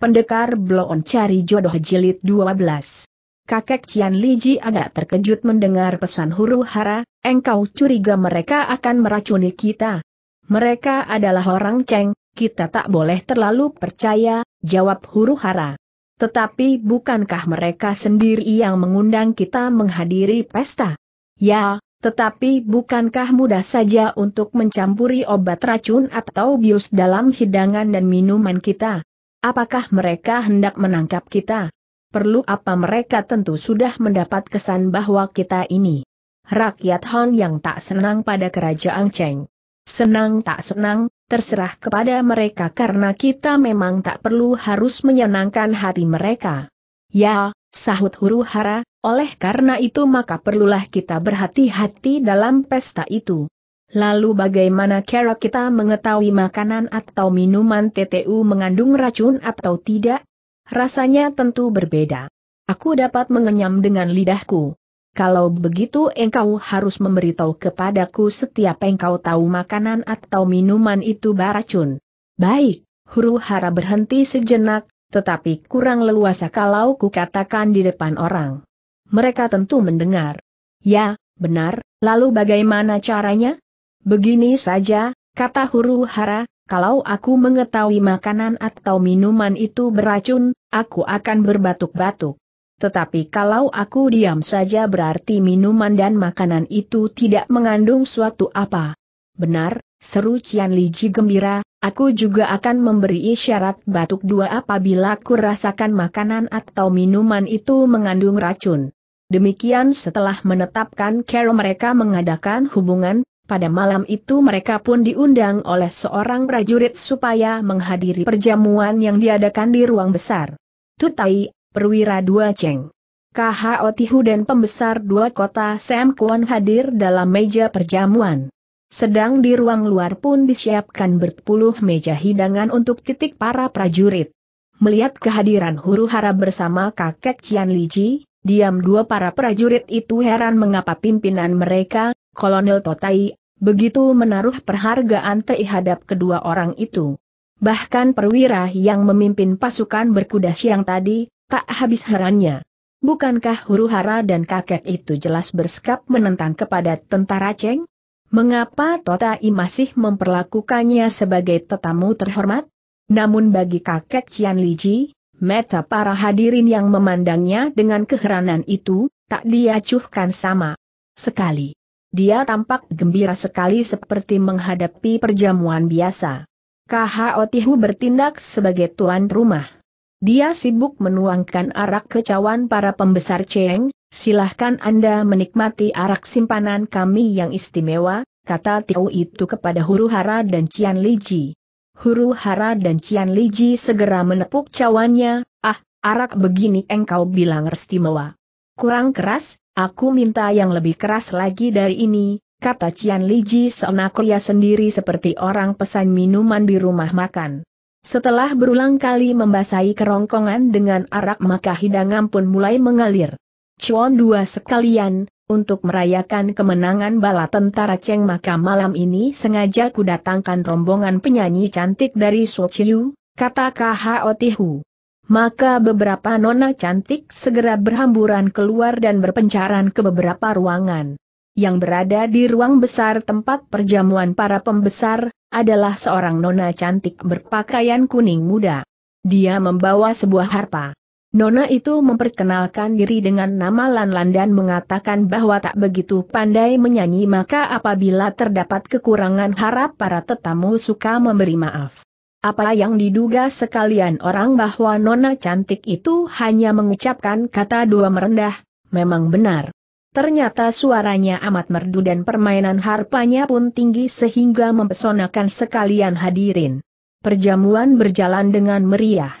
Pendekar Bloon Cari Jodoh Jilid 12 Kakek Cian Liji agak terkejut mendengar pesan huru hara, engkau curiga mereka akan meracuni kita. Mereka adalah orang ceng, kita tak boleh terlalu percaya, jawab huru hara. Tetapi bukankah mereka sendiri yang mengundang kita menghadiri pesta? Ya, tetapi bukankah mudah saja untuk mencampuri obat racun atau bius dalam hidangan dan minuman kita? Apakah mereka hendak menangkap kita? Perlu apa mereka tentu sudah mendapat kesan bahwa kita ini rakyat Han yang tak senang pada kerajaan Cheng. Senang tak senang, terserah kepada mereka karena kita memang tak perlu harus menyenangkan hati mereka. Ya, sahut huru hara, oleh karena itu maka perlulah kita berhati-hati dalam pesta itu. Lalu bagaimana cara kita mengetahui makanan atau minuman TTU mengandung racun atau tidak? Rasanya tentu berbeda. Aku dapat mengenyam dengan lidahku. Kalau begitu engkau harus memberitahu kepadaku setiap engkau tahu makanan atau minuman itu beracun. Baik, huru hara berhenti sejenak, tetapi kurang leluasa kalau kukatakan di depan orang. Mereka tentu mendengar. Ya, benar, lalu bagaimana caranya? Begini saja, kata huru hara, kalau aku mengetahui makanan atau minuman itu beracun, aku akan berbatuk-batuk. Tetapi kalau aku diam saja berarti minuman dan makanan itu tidak mengandung suatu apa. Benar, seru Cian Liji gembira, aku juga akan memberi isyarat batuk dua apabila aku rasakan makanan atau minuman itu mengandung racun. Demikian setelah menetapkan cara mereka mengadakan hubungan, pada malam itu mereka pun diundang oleh seorang prajurit supaya menghadiri perjamuan yang diadakan di ruang besar. Tutai, perwira dua ceng, KHO Tihu dan pembesar dua kota Sam Kuan hadir dalam meja perjamuan. Sedang di ruang luar pun disiapkan berpuluh meja hidangan untuk titik para prajurit. Melihat kehadiran huru hara bersama kakek Cian Ji, diam dua para prajurit itu heran mengapa pimpinan mereka, Kolonel Totai, Begitu menaruh perhargaan terhadap kedua orang itu. Bahkan perwira yang memimpin pasukan berkuda siang tadi, tak habis herannya. Bukankah huru-hara dan kakek itu jelas bersikap menentang kepada tentara Cheng? Mengapa Totai masih memperlakukannya sebagai tetamu terhormat? Namun bagi kakek Cian Liji, meta para hadirin yang memandangnya dengan keheranan itu, tak diacuhkan sama sekali. Dia tampak gembira sekali seperti menghadapi perjamuan biasa. KHO Tihu bertindak sebagai tuan rumah. Dia sibuk menuangkan arak ke cawan para pembesar Cheng, silahkan Anda menikmati arak simpanan kami yang istimewa, kata Tiu itu kepada Huru Hara dan Cian Liji. Huru Hara dan Cian Liji segera menepuk cawannya, ah, arak begini engkau bilang istimewa. Kurang keras, aku minta yang lebih keras lagi dari ini, kata Cian Liji seonakoya sendiri seperti orang pesan minuman di rumah makan. Setelah berulang kali membasahi kerongkongan dengan arak maka hidangan pun mulai mengalir. Cuan dua sekalian, untuk merayakan kemenangan bala tentara Cheng maka malam ini sengaja kudatangkan rombongan penyanyi cantik dari Chiu, kata K.H.O.T.H.U maka beberapa nona cantik segera berhamburan keluar dan berpencaran ke beberapa ruangan. Yang berada di ruang besar tempat perjamuan para pembesar, adalah seorang nona cantik berpakaian kuning muda. Dia membawa sebuah harpa. Nona itu memperkenalkan diri dengan nama Lanlan dan mengatakan bahwa tak begitu pandai menyanyi maka apabila terdapat kekurangan harap para tetamu suka memberi maaf. Apa yang diduga sekalian orang bahwa nona cantik itu hanya mengucapkan kata dua merendah, memang benar. Ternyata suaranya amat merdu dan permainan harpanya pun tinggi sehingga mempesonakan sekalian hadirin. Perjamuan berjalan dengan meriah.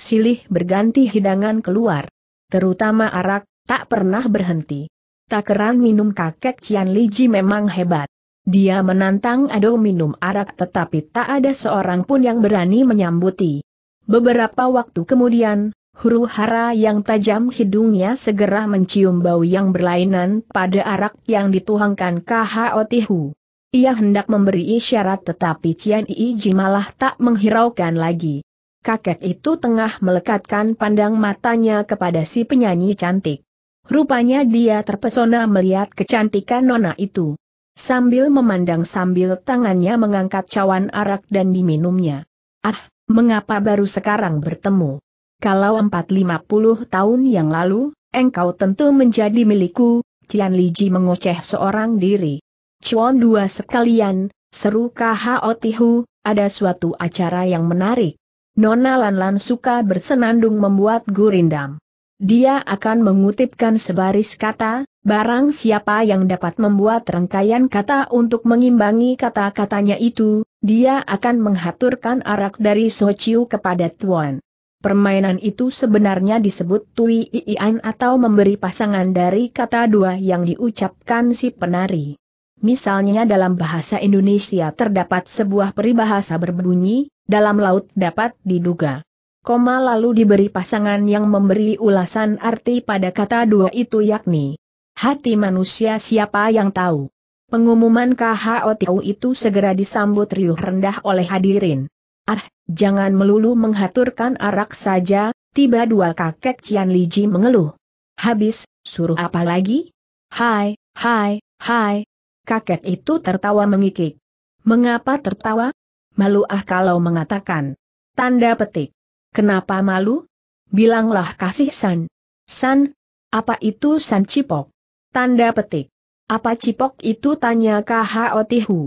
Silih berganti hidangan keluar. Terutama arak, tak pernah berhenti. Takeran minum kakek Cian Liji memang hebat. Dia menantang Ado minum arak tetapi tak ada seorang pun yang berani menyambuti. Beberapa waktu kemudian, huru hara yang tajam hidungnya segera mencium bau yang berlainan pada arak yang dituangkan K.H.O. Tihu. Ia hendak memberi isyarat tetapi Cian Iji malah tak menghiraukan lagi. Kakek itu tengah melekatkan pandang matanya kepada si penyanyi cantik. Rupanya dia terpesona melihat kecantikan nona itu sambil memandang sambil tangannya mengangkat cawan arak dan diminumnya. Ah, mengapa baru sekarang bertemu? Kalau empat lima puluh tahun yang lalu, engkau tentu menjadi milikku, Cian Liji mengoceh seorang diri. Cuan dua sekalian, seru KHO Tihu, ada suatu acara yang menarik. Nona Lanlan suka bersenandung membuat gurindam. Dia akan mengutipkan sebaris kata, barang siapa yang dapat membuat rangkaian kata untuk mengimbangi kata-katanya itu, dia akan menghaturkan arak dari Sochiu kepada Tuan. Permainan itu sebenarnya disebut Tui Iian atau memberi pasangan dari kata dua yang diucapkan si penari. Misalnya dalam bahasa Indonesia terdapat sebuah peribahasa berbunyi, dalam laut dapat diduga koma lalu diberi pasangan yang memberi ulasan arti pada kata dua itu yakni hati manusia siapa yang tahu. Pengumuman KHOTU itu segera disambut riuh rendah oleh hadirin. Ah, jangan melulu menghaturkan arak saja, tiba dua kakek Cian Liji mengeluh. Habis, suruh apa lagi? Hai, hai, hai. Kakek itu tertawa mengikik. Mengapa tertawa? Malu ah kalau mengatakan. Tanda petik. Kenapa malu? Bilanglah kasih San. San, apa itu San Cipok? Tanda petik. Apa Cipok itu tanya KHO Tihu.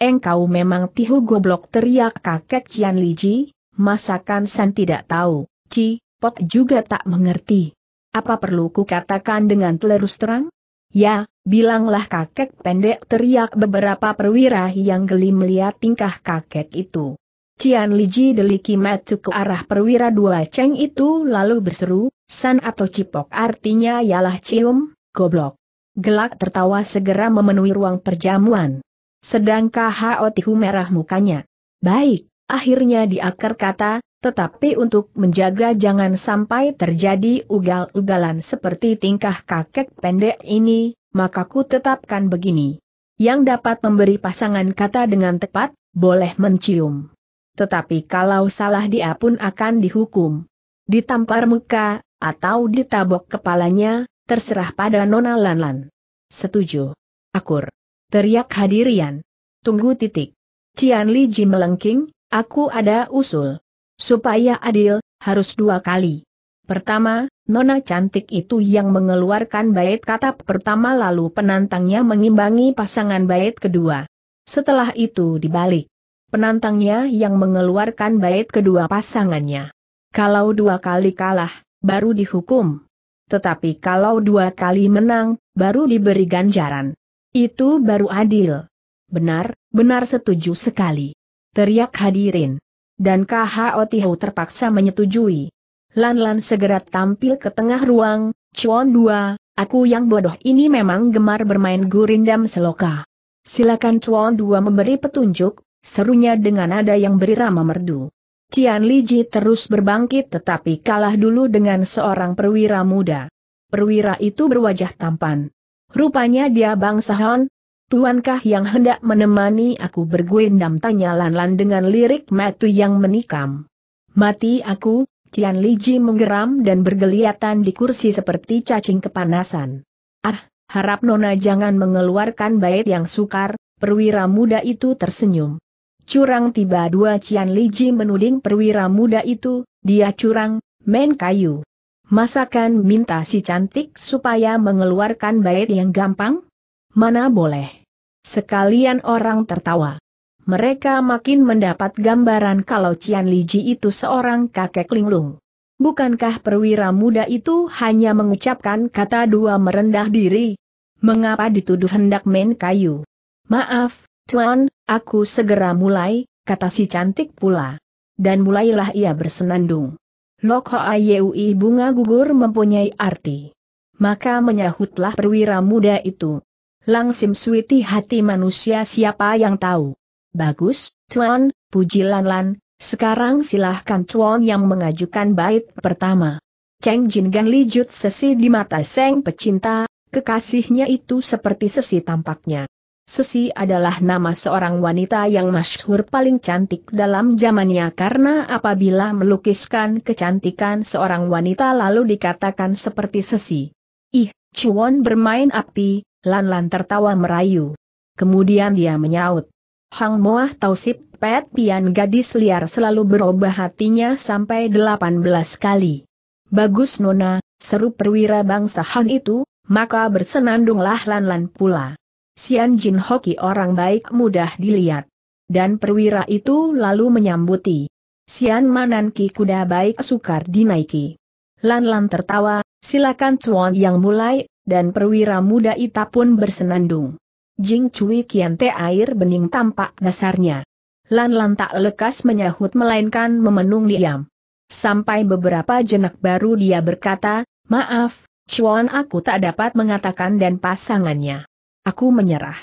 Engkau memang Tihu goblok teriak kakek Cian Liji, masakan San tidak tahu, Cipok juga tak mengerti. Apa perlu ku katakan dengan terus terang? Ya, bilanglah kakek pendek teriak beberapa perwira yang geli melihat tingkah kakek itu. Cian Liji deliki matu ke arah perwira dua ceng itu lalu berseru, san atau cipok artinya ialah cium, goblok. Gelak tertawa segera memenuhi ruang perjamuan. Sedang KHO Tihu merah mukanya. Baik, akhirnya di akar kata, tetapi untuk menjaga jangan sampai terjadi ugal-ugalan seperti tingkah kakek pendek ini, maka ku tetapkan begini. Yang dapat memberi pasangan kata dengan tepat, boleh mencium tetapi kalau salah dia pun akan dihukum. Ditampar muka, atau ditabok kepalanya, terserah pada Nona Lanlan. Setuju. Akur. Teriak hadirian. Tunggu titik. Cian Li Ji melengking, aku ada usul. Supaya adil, harus dua kali. Pertama, Nona cantik itu yang mengeluarkan bait kata pertama lalu penantangnya mengimbangi pasangan bait kedua. Setelah itu dibalik. Penantangnya yang mengeluarkan bait kedua pasangannya. Kalau dua kali kalah, baru dihukum. Tetapi kalau dua kali menang, baru diberi ganjaran. Itu baru adil. Benar, benar setuju sekali. Teriak hadirin. Dan KHO Tihau terpaksa menyetujui. Lan-lan segera tampil ke tengah ruang, Chuan Dua, aku yang bodoh ini memang gemar bermain gurindam seloka. Silakan Chuan Dua memberi petunjuk, serunya dengan nada yang berirama merdu. Cian Liji terus berbangkit tetapi kalah dulu dengan seorang perwira muda. Perwira itu berwajah tampan. Rupanya dia bangsa Han. Tuankah yang hendak menemani aku berguendam tanya Lanlan dengan lirik metu yang menikam. Mati aku, Cian Liji menggeram dan bergeliatan di kursi seperti cacing kepanasan. Ah, harap Nona jangan mengeluarkan bait yang sukar, perwira muda itu tersenyum. Curang tiba dua Cian Liji menuding perwira muda itu, dia curang, men kayu. Masakan minta si cantik supaya mengeluarkan bait yang gampang? Mana boleh. Sekalian orang tertawa. Mereka makin mendapat gambaran kalau Cian Liji itu seorang kakek linglung. Bukankah perwira muda itu hanya mengucapkan kata dua merendah diri? Mengapa dituduh hendak main kayu? Maaf, Tuan, aku segera mulai, kata si cantik pula. Dan mulailah ia bersenandung. Lok ayui bunga gugur mempunyai arti. Maka menyahutlah perwira muda itu. Langsim suiti hati manusia siapa yang tahu. Bagus, Tuan, puji Lan Lan, sekarang silahkan Tuan yang mengajukan bait pertama. Cheng Jin Gan Li Jut sesi di mata Seng pecinta, kekasihnya itu seperti sesi tampaknya. Susi adalah nama seorang wanita yang masyhur paling cantik dalam zamannya karena apabila melukiskan kecantikan seorang wanita lalu dikatakan seperti Sesi. Ih, Chuan bermain api, Lan-Lan tertawa merayu. Kemudian dia menyaut. Hang Moah sip Pet Pian gadis liar selalu berubah hatinya sampai 18 kali. Bagus Nona, seru perwira bangsa Han itu, maka bersenandunglah Lan-Lan pula. Sian Jin Hoki orang baik mudah dilihat. Dan perwira itu lalu menyambuti. Sian Mananki kuda baik sukar dinaiki. Lan-lan tertawa, silakan cuan yang mulai, dan perwira muda itu pun bersenandung. Jing Cui kian teh air bening tampak dasarnya. Lan-lan tak lekas menyahut melainkan memenung diam. Sampai beberapa jenak baru dia berkata, maaf, Chuan aku tak dapat mengatakan dan pasangannya. Aku menyerah.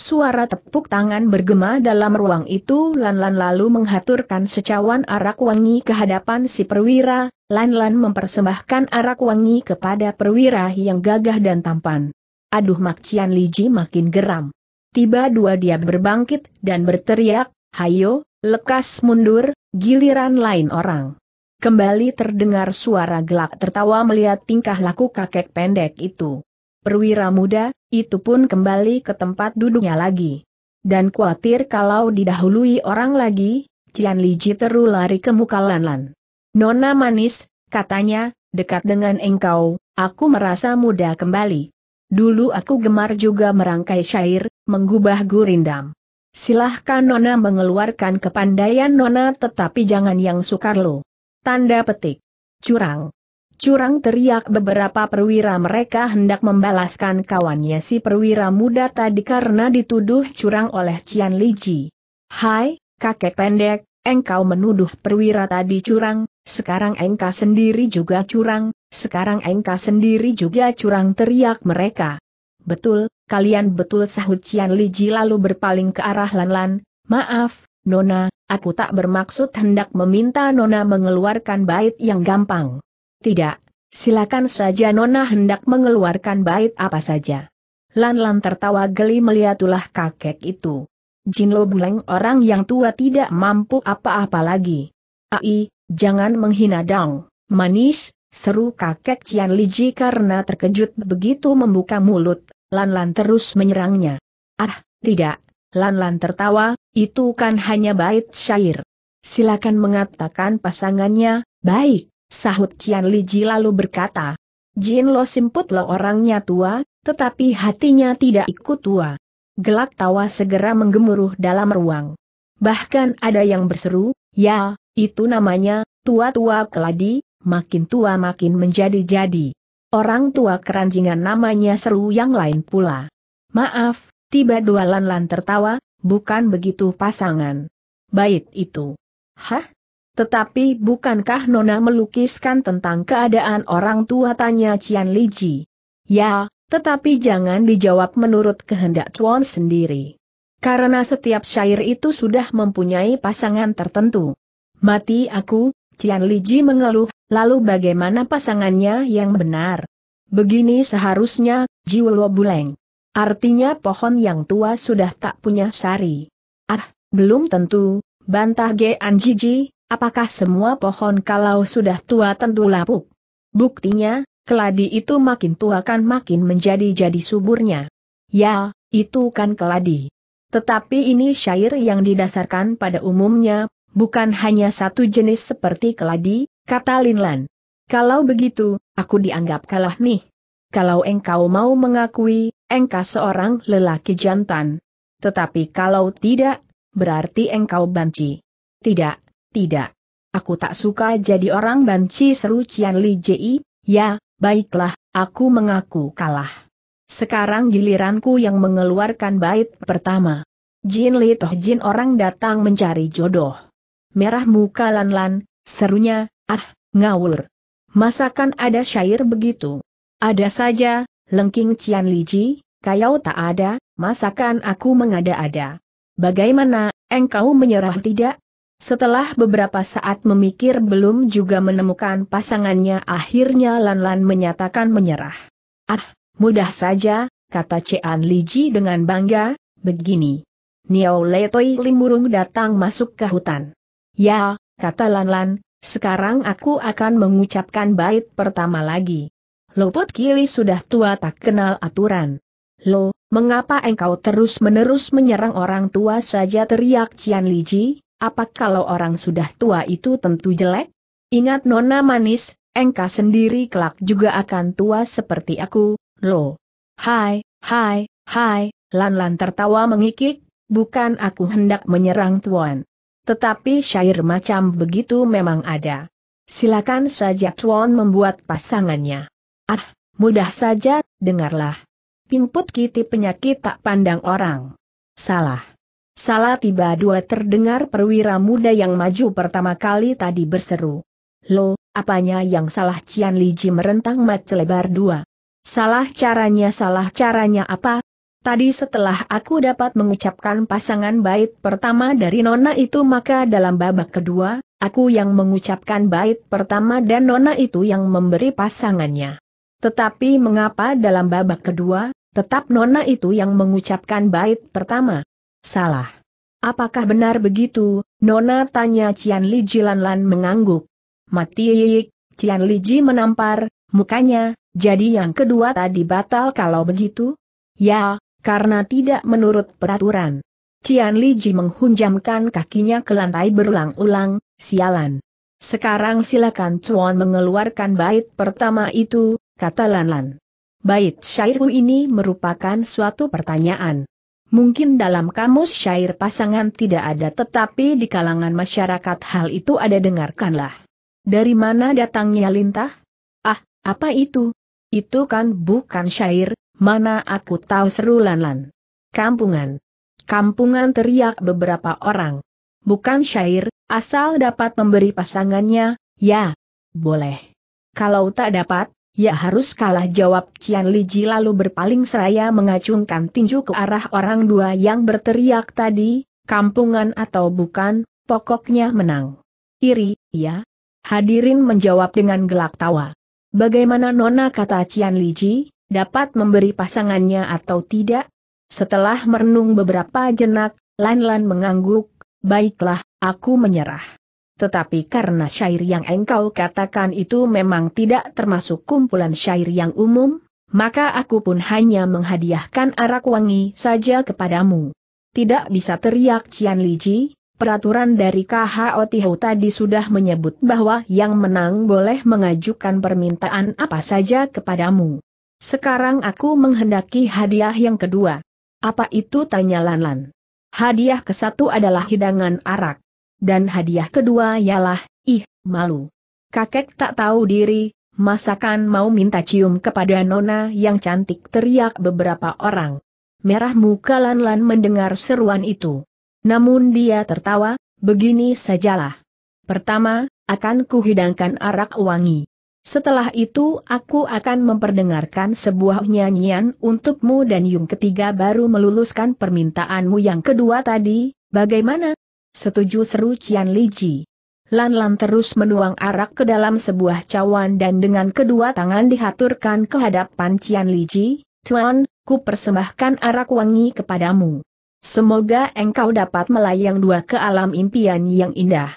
Suara tepuk tangan bergema dalam ruang itu Lan-Lan lalu menghaturkan secawan arak wangi ke hadapan si perwira, Lan-Lan mempersembahkan arak wangi kepada perwira yang gagah dan tampan. Aduh Mak Cian Liji makin geram. Tiba dua dia berbangkit dan berteriak, Hayo, lekas mundur, giliran lain orang. Kembali terdengar suara gelak tertawa melihat tingkah laku kakek pendek itu. Perwira muda, itu pun kembali ke tempat duduknya lagi. Dan khawatir kalau didahului orang lagi, Cian Li teru lari ke muka Lanlan. Nona manis, katanya, dekat dengan engkau, aku merasa muda kembali. Dulu aku gemar juga merangkai syair, menggubah gurindam. Silahkan Nona mengeluarkan kepandaian Nona tetapi jangan yang sukar lo. Tanda petik. Curang. Curang teriak beberapa perwira mereka hendak membalaskan kawannya si perwira muda tadi karena dituduh curang oleh Cian Liji. Hai, kakek pendek, engkau menuduh perwira tadi curang, sekarang engkau sendiri juga curang, sekarang engkau sendiri juga curang teriak mereka. Betul, kalian betul sahut Cian Liji lalu berpaling ke arah Lanlan, maaf, Nona, aku tak bermaksud hendak meminta Nona mengeluarkan bait yang gampang. Tidak, silakan saja Nona hendak mengeluarkan bait apa saja. Lan-lan tertawa geli melihat ulah kakek itu. Jinlo Buleng orang yang tua tidak mampu apa-apa lagi. Ai, jangan menghina dong, manis, seru kakek Cian Liji karena terkejut begitu membuka mulut, Lan-lan terus menyerangnya. Ah, tidak, Lan-lan tertawa, itu kan hanya bait syair. Silakan mengatakan pasangannya, baik sahut Qian Liji lalu berkata. Jin Lo Simput Lo orangnya tua, tetapi hatinya tidak ikut tua. Gelak tawa segera menggemuruh dalam ruang. Bahkan ada yang berseru, ya, itu namanya, tua-tua keladi, makin tua makin menjadi-jadi. Orang tua keranjingan namanya seru yang lain pula. Maaf, tiba dua lan-lan tertawa, bukan begitu pasangan. Bait itu. Hah? Tetapi bukankah Nona melukiskan tentang keadaan orang tua tanya Cian Liji? Ya, tetapi jangan dijawab menurut kehendak Chuan sendiri. Karena setiap syair itu sudah mempunyai pasangan tertentu. Mati aku, Cian Liji mengeluh, lalu bagaimana pasangannya yang benar? Begini seharusnya, Jiwo Buleng. Artinya pohon yang tua sudah tak punya sari. Ah, belum tentu, bantah Ge Anjiji, Apakah semua pohon kalau sudah tua tentu lapuk? Buktinya, keladi itu makin tua kan makin menjadi-jadi suburnya. Ya, itu kan keladi. Tetapi ini syair yang didasarkan pada umumnya, bukan hanya satu jenis seperti keladi, kata Linlan. Kalau begitu, aku dianggap kalah nih. Kalau engkau mau mengakui, engkau seorang lelaki jantan. Tetapi kalau tidak, berarti engkau banci. Tidak, tidak. Aku tak suka jadi orang banci seru Cian Li Ji, ya, baiklah, aku mengaku kalah. Sekarang giliranku yang mengeluarkan bait pertama. Jin Li Toh Jin orang datang mencari jodoh. Merah muka Lan Lan, serunya, ah, ngawur. Masakan ada syair begitu? Ada saja, lengking Cian Li Ji, kayau tak ada, masakan aku mengada-ada. Bagaimana, engkau menyerah tidak? Setelah beberapa saat memikir belum juga menemukan pasangannya akhirnya Lan-Lan menyatakan menyerah. Ah, mudah saja, kata Cian Li Ji dengan bangga, begini. Niao Letoi Limurung datang masuk ke hutan. Ya, kata Lan-Lan, sekarang aku akan mengucapkan bait pertama lagi. Loput kili sudah tua tak kenal aturan. Lo, mengapa engkau terus-menerus menyerang orang tua saja teriak Cian Li Ji. Apa kalau orang sudah tua itu tentu jelek? Ingat nona manis, engkau sendiri kelak juga akan tua seperti aku, lo. Hai, hai, hai, Lan-Lan tertawa mengikik, bukan aku hendak menyerang tuan. Tetapi syair macam begitu memang ada. Silakan saja tuan membuat pasangannya. Ah, mudah saja, dengarlah. Pingput kiti penyakit tak pandang orang. Salah. Salah tiba dua terdengar perwira muda yang maju pertama kali tadi berseru. Lo, apanya yang salah Cian Liji merentang mat lebar dua. Salah caranya salah caranya apa? Tadi setelah aku dapat mengucapkan pasangan bait pertama dari Nona itu maka dalam babak kedua, aku yang mengucapkan bait pertama dan Nona itu yang memberi pasangannya. Tetapi mengapa dalam babak kedua, tetap Nona itu yang mengucapkan bait pertama? Salah. Apakah benar begitu, Nona tanya Cian Li Jilanlan mengangguk. Mati, Cian Li Ji menampar, mukanya, jadi yang kedua tadi batal kalau begitu? Ya, karena tidak menurut peraturan. Cian Li Ji menghunjamkan kakinya ke lantai berulang-ulang, sialan. Sekarang silakan Chuan mengeluarkan bait pertama itu, kata Lanlan. Bait syairku ini merupakan suatu pertanyaan. Mungkin dalam kamus syair pasangan tidak ada tetapi di kalangan masyarakat hal itu ada dengarkanlah. Dari mana datangnya lintah? Ah, apa itu? Itu kan bukan syair, mana aku tahu seru -lan. Kampungan. Kampungan teriak beberapa orang. Bukan syair, asal dapat memberi pasangannya, ya. Boleh. Kalau tak dapat, Ya harus kalah jawab Cian Liji lalu berpaling seraya mengacungkan tinju ke arah orang dua yang berteriak tadi, kampungan atau bukan, pokoknya menang. Iri, ya. Hadirin menjawab dengan gelak tawa. Bagaimana Nona kata Cian Liji, dapat memberi pasangannya atau tidak? Setelah merenung beberapa jenak, Lan Lan mengangguk, baiklah, aku menyerah tetapi karena syair yang engkau katakan itu memang tidak termasuk kumpulan syair yang umum, maka aku pun hanya menghadiahkan arak wangi saja kepadamu. Tidak bisa teriak Cian Liji, peraturan dari KHO Tihau tadi sudah menyebut bahwa yang menang boleh mengajukan permintaan apa saja kepadamu. Sekarang aku menghendaki hadiah yang kedua. Apa itu tanya Lanlan? Hadiah ke satu adalah hidangan arak dan hadiah kedua ialah, ih, malu. Kakek tak tahu diri, masakan mau minta cium kepada nona yang cantik teriak beberapa orang. Merah muka Lan-Lan mendengar seruan itu. Namun dia tertawa, begini sajalah. Pertama, akan kuhidangkan arak wangi. Setelah itu aku akan memperdengarkan sebuah nyanyian untukmu dan yung ketiga baru meluluskan permintaanmu yang kedua tadi, bagaimana? Setuju seru Cian Liji. Lan Lan terus menuang arak ke dalam sebuah cawan dan dengan kedua tangan dihaturkan ke hadapan Cian Liji, Tuan, ku persembahkan arak wangi kepadamu. Semoga engkau dapat melayang dua ke alam impian yang indah.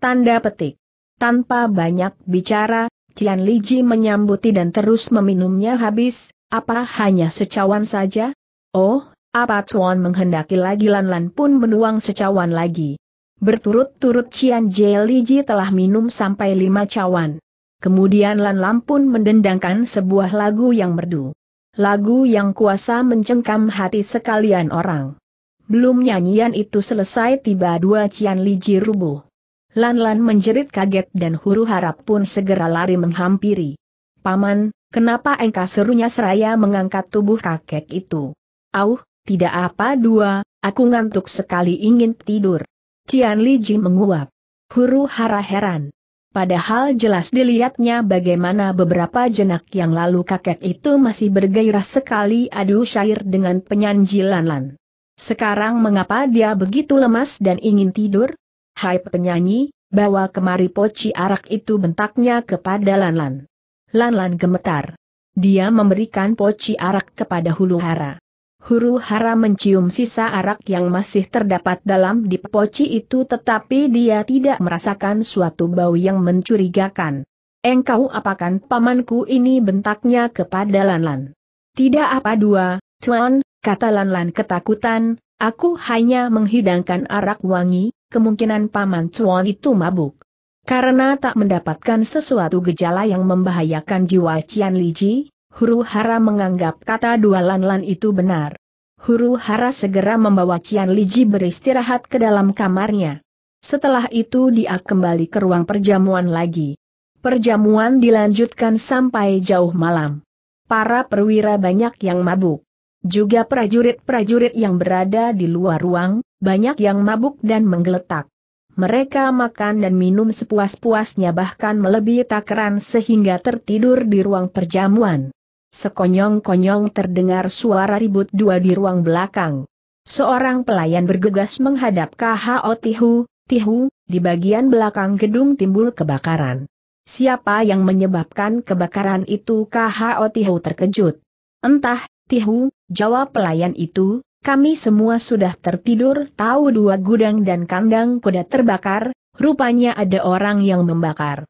Tanda petik. Tanpa banyak bicara, Cian Liji menyambuti dan terus meminumnya habis, apa hanya secawan saja? Oh, apa Tuan menghendaki lagi Lan Lan pun menuang secawan lagi. Berturut-turut Cian Jeli Ji telah minum sampai lima cawan. Kemudian Lan Lan pun mendendangkan sebuah lagu yang merdu. Lagu yang kuasa mencengkam hati sekalian orang. Belum nyanyian itu selesai tiba dua Cian Liji rubuh. Lan Lan menjerit kaget dan huru harap pun segera lari menghampiri. Paman, kenapa engkau serunya seraya mengangkat tubuh kakek itu? Auh, tidak apa dua, aku ngantuk sekali ingin tidur. Cian Li Ji menguap. Huru hara heran. Padahal jelas dilihatnya bagaimana beberapa jenak yang lalu kakek itu masih bergairah sekali adu syair dengan penyanyi Lanlan. Sekarang mengapa dia begitu lemas dan ingin tidur? Hai penyanyi, bawa kemari poci arak itu bentaknya kepada Lanlan. Lanlan gemetar. Dia memberikan poci arak kepada hulu hara huru hara mencium sisa arak yang masih terdapat dalam di poci itu tetapi dia tidak merasakan suatu bau yang mencurigakan. Engkau apakan pamanku ini bentaknya kepada Lanlan. Tidak apa dua, Tuan, kata Lanlan ketakutan, aku hanya menghidangkan arak wangi, kemungkinan paman Tuan itu mabuk. Karena tak mendapatkan sesuatu gejala yang membahayakan jiwa Cian Liji, Huru Hara menganggap kata dua lan-lan itu benar. Huru Hara segera membawa Cian Liji beristirahat ke dalam kamarnya. Setelah itu dia kembali ke ruang perjamuan lagi. Perjamuan dilanjutkan sampai jauh malam. Para perwira banyak yang mabuk. Juga prajurit-prajurit yang berada di luar ruang, banyak yang mabuk dan menggeletak. Mereka makan dan minum sepuas-puasnya bahkan melebihi takaran sehingga tertidur di ruang perjamuan. Sekonyong-konyong terdengar suara ribut dua di ruang belakang. Seorang pelayan bergegas menghadap KHO Tihu, Tihu, di bagian belakang gedung timbul kebakaran. Siapa yang menyebabkan kebakaran itu KHO Tihu terkejut. Entah, Tihu, jawab pelayan itu, kami semua sudah tertidur tahu dua gudang dan kandang kuda terbakar, rupanya ada orang yang membakar.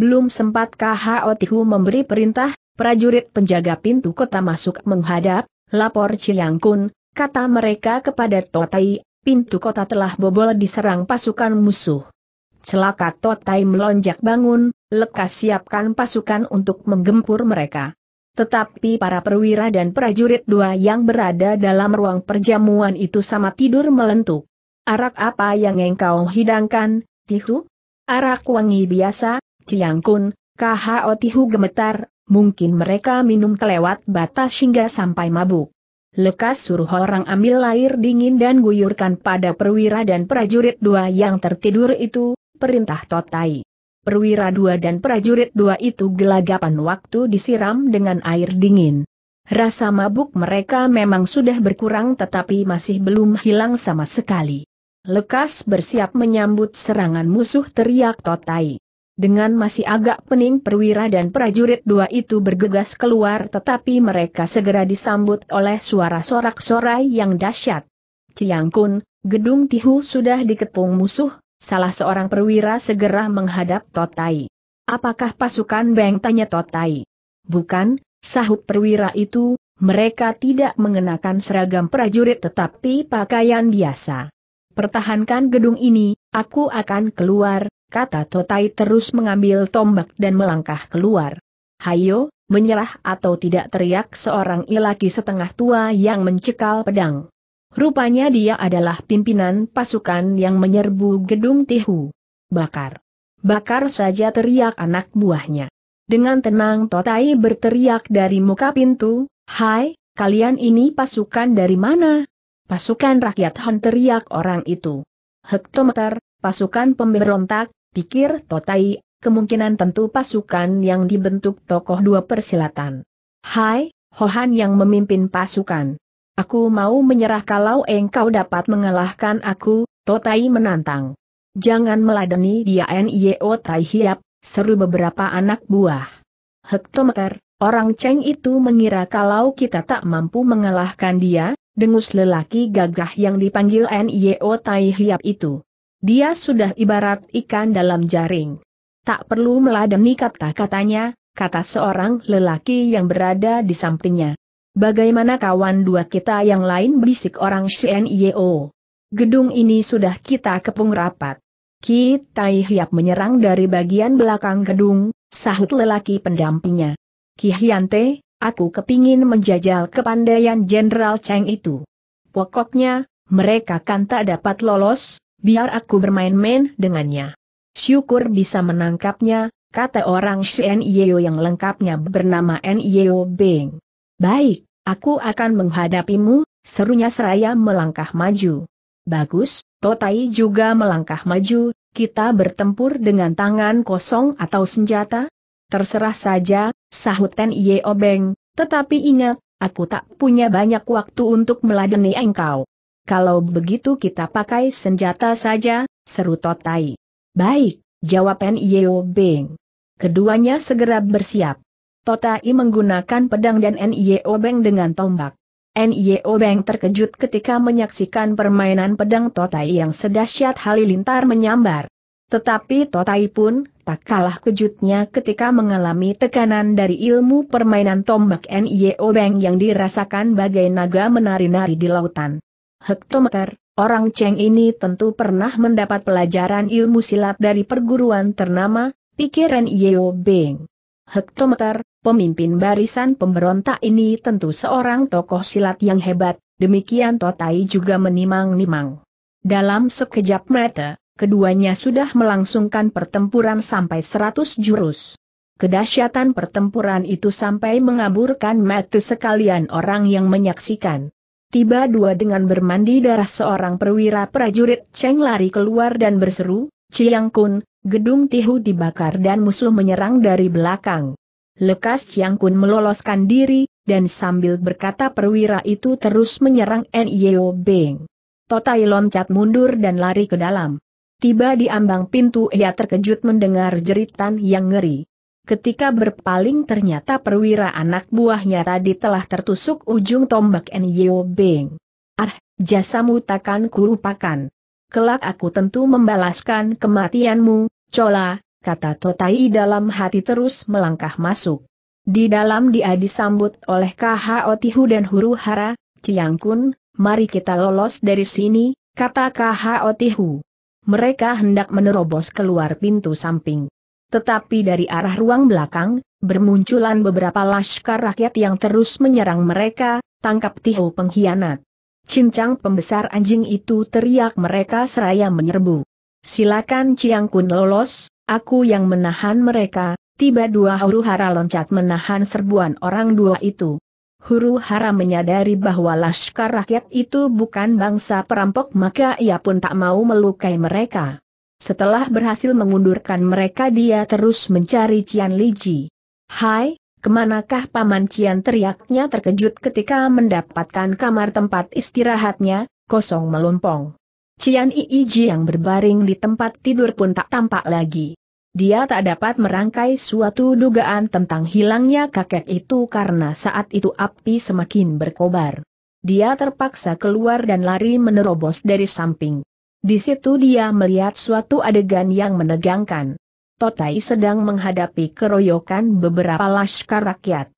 Belum sempat KHO Tihu memberi perintah, prajurit penjaga pintu kota masuk menghadap, lapor Chiang Kun, kata mereka kepada Totai, pintu kota telah bobol diserang pasukan musuh. Celaka Totai melonjak bangun, lekas siapkan pasukan untuk menggempur mereka. Tetapi para perwira dan prajurit dua yang berada dalam ruang perjamuan itu sama tidur melentuk. Arak apa yang engkau hidangkan, Tihu? Arak wangi biasa, Ciangkun, KHO Tihu gemetar, mungkin mereka minum kelewat batas hingga sampai mabuk. Lekas suruh orang ambil air dingin dan guyurkan pada perwira dan prajurit dua yang tertidur itu, perintah Totai. Perwira dua dan prajurit dua itu gelagapan waktu disiram dengan air dingin. Rasa mabuk mereka memang sudah berkurang tetapi masih belum hilang sama sekali. Lekas bersiap menyambut serangan musuh teriak Totai. Dengan masih agak pening perwira dan prajurit dua itu bergegas keluar tetapi mereka segera disambut oleh suara sorak-sorai yang dahsyat. Ciang Kun, gedung Tihu sudah dikepung musuh, salah seorang perwira segera menghadap Totai. Apakah pasukan Beng tanya Totai? Bukan, sahut perwira itu, mereka tidak mengenakan seragam prajurit tetapi pakaian biasa. Pertahankan gedung ini, aku akan keluar, kata Totai terus mengambil tombak dan melangkah keluar. Hayo, menyerah atau tidak teriak seorang ilaki setengah tua yang mencekal pedang. Rupanya dia adalah pimpinan pasukan yang menyerbu gedung Tihu. Bakar. Bakar saja teriak anak buahnya. Dengan tenang Totai berteriak dari muka pintu, Hai, kalian ini pasukan dari mana? Pasukan rakyat Han teriak orang itu. Hektometer, pasukan pemberontak, pikir Totai, kemungkinan tentu pasukan yang dibentuk tokoh dua persilatan. Hai, Hohan yang memimpin pasukan. Aku mau menyerah kalau engkau dapat mengalahkan aku, Totai menantang. Jangan meladeni dia Nio Tai Hiap, seru beberapa anak buah. Hektometer, orang Cheng itu mengira kalau kita tak mampu mengalahkan dia, dengus lelaki gagah yang dipanggil Nio Tai Hiap itu. Dia sudah ibarat ikan dalam jaring. Tak perlu meladeni kata-katanya, kata seorang lelaki yang berada di sampingnya. Bagaimana kawan dua kita yang lain bisik orang CNIO. Gedung ini sudah kita kepung rapat. Ki Tai Hiap menyerang dari bagian belakang gedung, sahut lelaki pendampingnya. Ki Hyante, aku kepingin menjajal kepandaian Jenderal Cheng itu. Pokoknya, mereka kan tak dapat lolos, biar aku bermain-main dengannya. Syukur bisa menangkapnya, kata orang Shen Yeo yang lengkapnya bernama Yeo Beng. Baik, aku akan menghadapimu, serunya seraya melangkah maju. Bagus, Totai juga melangkah maju, kita bertempur dengan tangan kosong atau senjata? Terserah saja, sahut Yeo Beng, tetapi ingat, aku tak punya banyak waktu untuk meladeni engkau. Kalau begitu kita pakai senjata saja, seru Totai. Baik, jawab Nio Beng. Keduanya segera bersiap. Totai menggunakan pedang dan Nio Beng dengan tombak. Nio Beng terkejut ketika menyaksikan permainan pedang Totai yang sedahsyat halilintar menyambar. Tetapi Totai pun tak kalah kejutnya ketika mengalami tekanan dari ilmu permainan tombak Nio Beng yang dirasakan bagai naga menari-nari di lautan hektometer, orang Cheng ini tentu pernah mendapat pelajaran ilmu silat dari perguruan ternama, pikiran Yeo Beng. Hektometer, pemimpin barisan pemberontak ini tentu seorang tokoh silat yang hebat, demikian Totai juga menimang-nimang. Dalam sekejap mata, keduanya sudah melangsungkan pertempuran sampai 100 jurus. Kedahsyatan pertempuran itu sampai mengaburkan mata sekalian orang yang menyaksikan. Tiba dua dengan bermandi darah seorang perwira prajurit Cheng lari keluar dan berseru, Ciang Kun, gedung Tihu dibakar dan musuh menyerang dari belakang. Lekas Ciang Kun meloloskan diri, dan sambil berkata perwira itu terus menyerang N.I.O. Beng. Totai loncat mundur dan lari ke dalam. Tiba di ambang pintu ia terkejut mendengar jeritan yang ngeri. Ketika berpaling ternyata perwira anak buahnya tadi telah tertusuk ujung tombak Nyo Beng. Ah, jasamu takkan kurupakan. Kelak aku tentu membalaskan kematianmu, Cola, kata Totai dalam hati terus melangkah masuk. Di dalam dia disambut oleh KHO Tihu dan Huru Hara, Ciang Kun, mari kita lolos dari sini, kata KHO Tihu. Mereka hendak menerobos keluar pintu samping. Tetapi dari arah ruang belakang, bermunculan beberapa laskar rakyat yang terus menyerang mereka, tangkap Tiho pengkhianat. Cincang pembesar anjing itu teriak mereka seraya menyerbu. Silakan Ciang Kun lolos, aku yang menahan mereka, tiba dua huru hara loncat menahan serbuan orang dua itu. Huru hara menyadari bahwa laskar rakyat itu bukan bangsa perampok maka ia pun tak mau melukai mereka. Setelah berhasil mengundurkan mereka dia terus mencari Cian Li Ji. Hai, kemanakah Paman Cian teriaknya terkejut ketika mendapatkan kamar tempat istirahatnya, kosong melompong. Cian Ji yang berbaring di tempat tidur pun tak tampak lagi. Dia tak dapat merangkai suatu dugaan tentang hilangnya kakek itu karena saat itu api semakin berkobar. Dia terpaksa keluar dan lari menerobos dari samping. Di situ dia melihat suatu adegan yang menegangkan. Totai sedang menghadapi keroyokan beberapa laskar rakyat.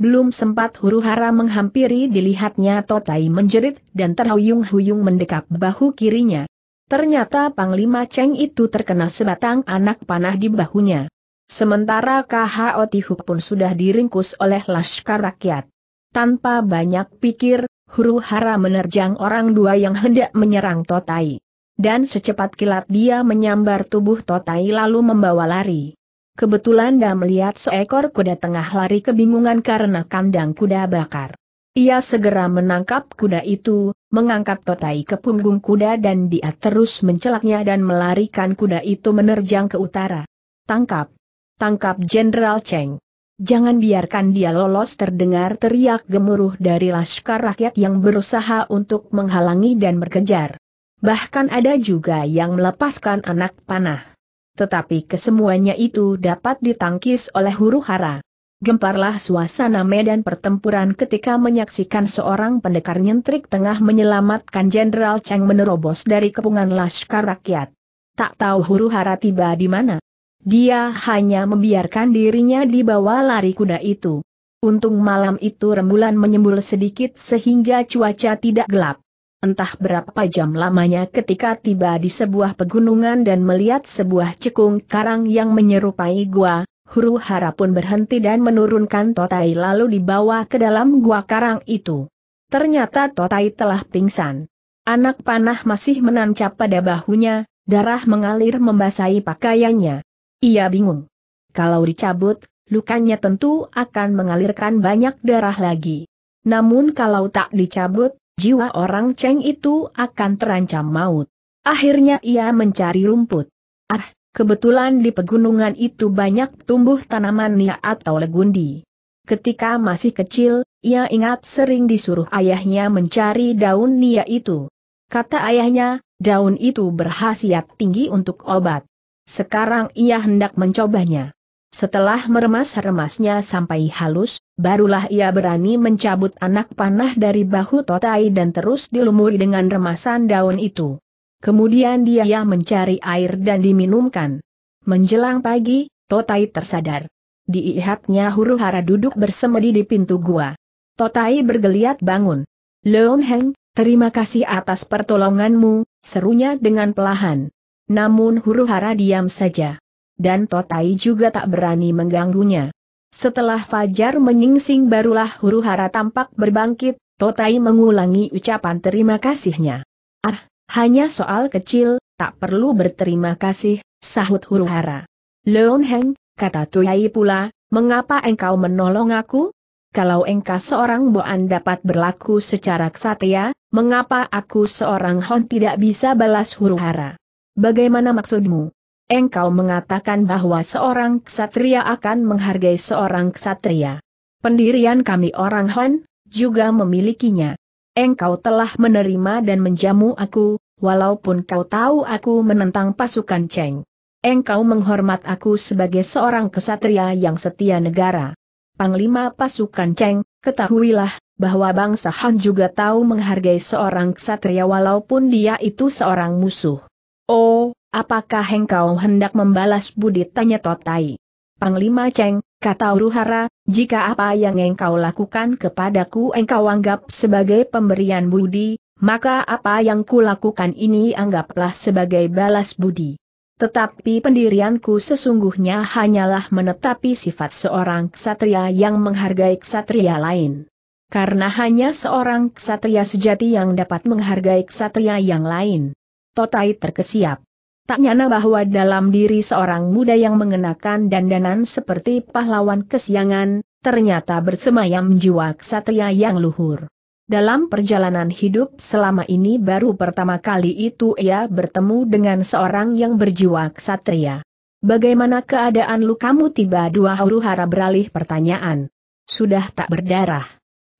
Belum sempat huru hara menghampiri dilihatnya Totai menjerit dan terhuyung-huyung mendekap bahu kirinya. Ternyata Panglima Cheng itu terkena sebatang anak panah di bahunya. Sementara KHO Tihu pun sudah diringkus oleh laskar rakyat. Tanpa banyak pikir, huru hara menerjang orang dua yang hendak menyerang Totai dan secepat kilat dia menyambar tubuh Totai lalu membawa lari. Kebetulan dia melihat seekor kuda tengah lari kebingungan karena kandang kuda bakar. Ia segera menangkap kuda itu, mengangkat Totai ke punggung kuda dan dia terus mencelaknya dan melarikan kuda itu menerjang ke utara. Tangkap! Tangkap Jenderal Cheng! Jangan biarkan dia lolos terdengar teriak gemuruh dari laskar rakyat yang berusaha untuk menghalangi dan berkejar bahkan ada juga yang melepaskan anak panah. Tetapi kesemuanya itu dapat ditangkis oleh huru hara. Gemparlah suasana medan pertempuran ketika menyaksikan seorang pendekar nyentrik tengah menyelamatkan Jenderal Cheng menerobos dari kepungan laskar rakyat. Tak tahu huru hara tiba di mana. Dia hanya membiarkan dirinya dibawa lari kuda itu. Untung malam itu rembulan menyembul sedikit sehingga cuaca tidak gelap. Entah berapa jam lamanya ketika tiba di sebuah pegunungan dan melihat sebuah cekung karang yang menyerupai gua, huru hara pun berhenti dan menurunkan Totai lalu dibawa ke dalam gua karang itu. Ternyata Totai telah pingsan. Anak panah masih menancap pada bahunya, darah mengalir membasahi pakaiannya. Ia bingung. Kalau dicabut, lukanya tentu akan mengalirkan banyak darah lagi. Namun kalau tak dicabut, jiwa orang Cheng itu akan terancam maut. Akhirnya ia mencari rumput. Ah, kebetulan di pegunungan itu banyak tumbuh tanaman nia atau legundi. Ketika masih kecil, ia ingat sering disuruh ayahnya mencari daun nia itu. Kata ayahnya, daun itu berhasiat tinggi untuk obat. Sekarang ia hendak mencobanya. Setelah meremas-remasnya sampai halus, barulah ia berani mencabut anak panah dari bahu Totai dan terus dilumuri dengan remasan daun itu. Kemudian dia mencari air dan diminumkan. Menjelang pagi, Totai tersadar. Diihatnya huru hara duduk bersemedi di pintu gua. Totai bergeliat bangun. Leon Heng, terima kasih atas pertolonganmu, serunya dengan pelahan. Namun huru hara diam saja dan Totai juga tak berani mengganggunya. Setelah Fajar menyingsing barulah huru hara tampak berbangkit, Totai mengulangi ucapan terima kasihnya. Ah, hanya soal kecil, tak perlu berterima kasih, sahut huru hara. Leon Heng, kata Tuyai pula, mengapa engkau menolong aku? Kalau engkau seorang boan dapat berlaku secara ksatria, mengapa aku seorang hon tidak bisa balas huru hara? Bagaimana maksudmu? engkau mengatakan bahwa seorang ksatria akan menghargai seorang ksatria. Pendirian kami orang Han, juga memilikinya. Engkau telah menerima dan menjamu aku, walaupun kau tahu aku menentang pasukan Cheng. Engkau menghormat aku sebagai seorang kesatria yang setia negara. Panglima pasukan Cheng, ketahuilah, bahwa bangsa Han juga tahu menghargai seorang ksatria walaupun dia itu seorang musuh. Oh, Apakah engkau hendak membalas budi tanya Totai? Panglima Cheng, kata Uruhara, jika apa yang engkau lakukan kepadaku engkau anggap sebagai pemberian budi, maka apa yang kulakukan ini anggaplah sebagai balas budi. Tetapi pendirianku sesungguhnya hanyalah menetapi sifat seorang ksatria yang menghargai ksatria lain. Karena hanya seorang ksatria sejati yang dapat menghargai ksatria yang lain. Totai terkesiap. Tak nyana bahwa dalam diri seorang muda yang mengenakan dandanan seperti pahlawan kesiangan, ternyata bersemayam jiwa ksatria yang luhur. Dalam perjalanan hidup selama ini baru pertama kali itu ia bertemu dengan seorang yang berjiwa ksatria. Bagaimana keadaan lukamu? tiba dua huru hara beralih pertanyaan. Sudah tak berdarah.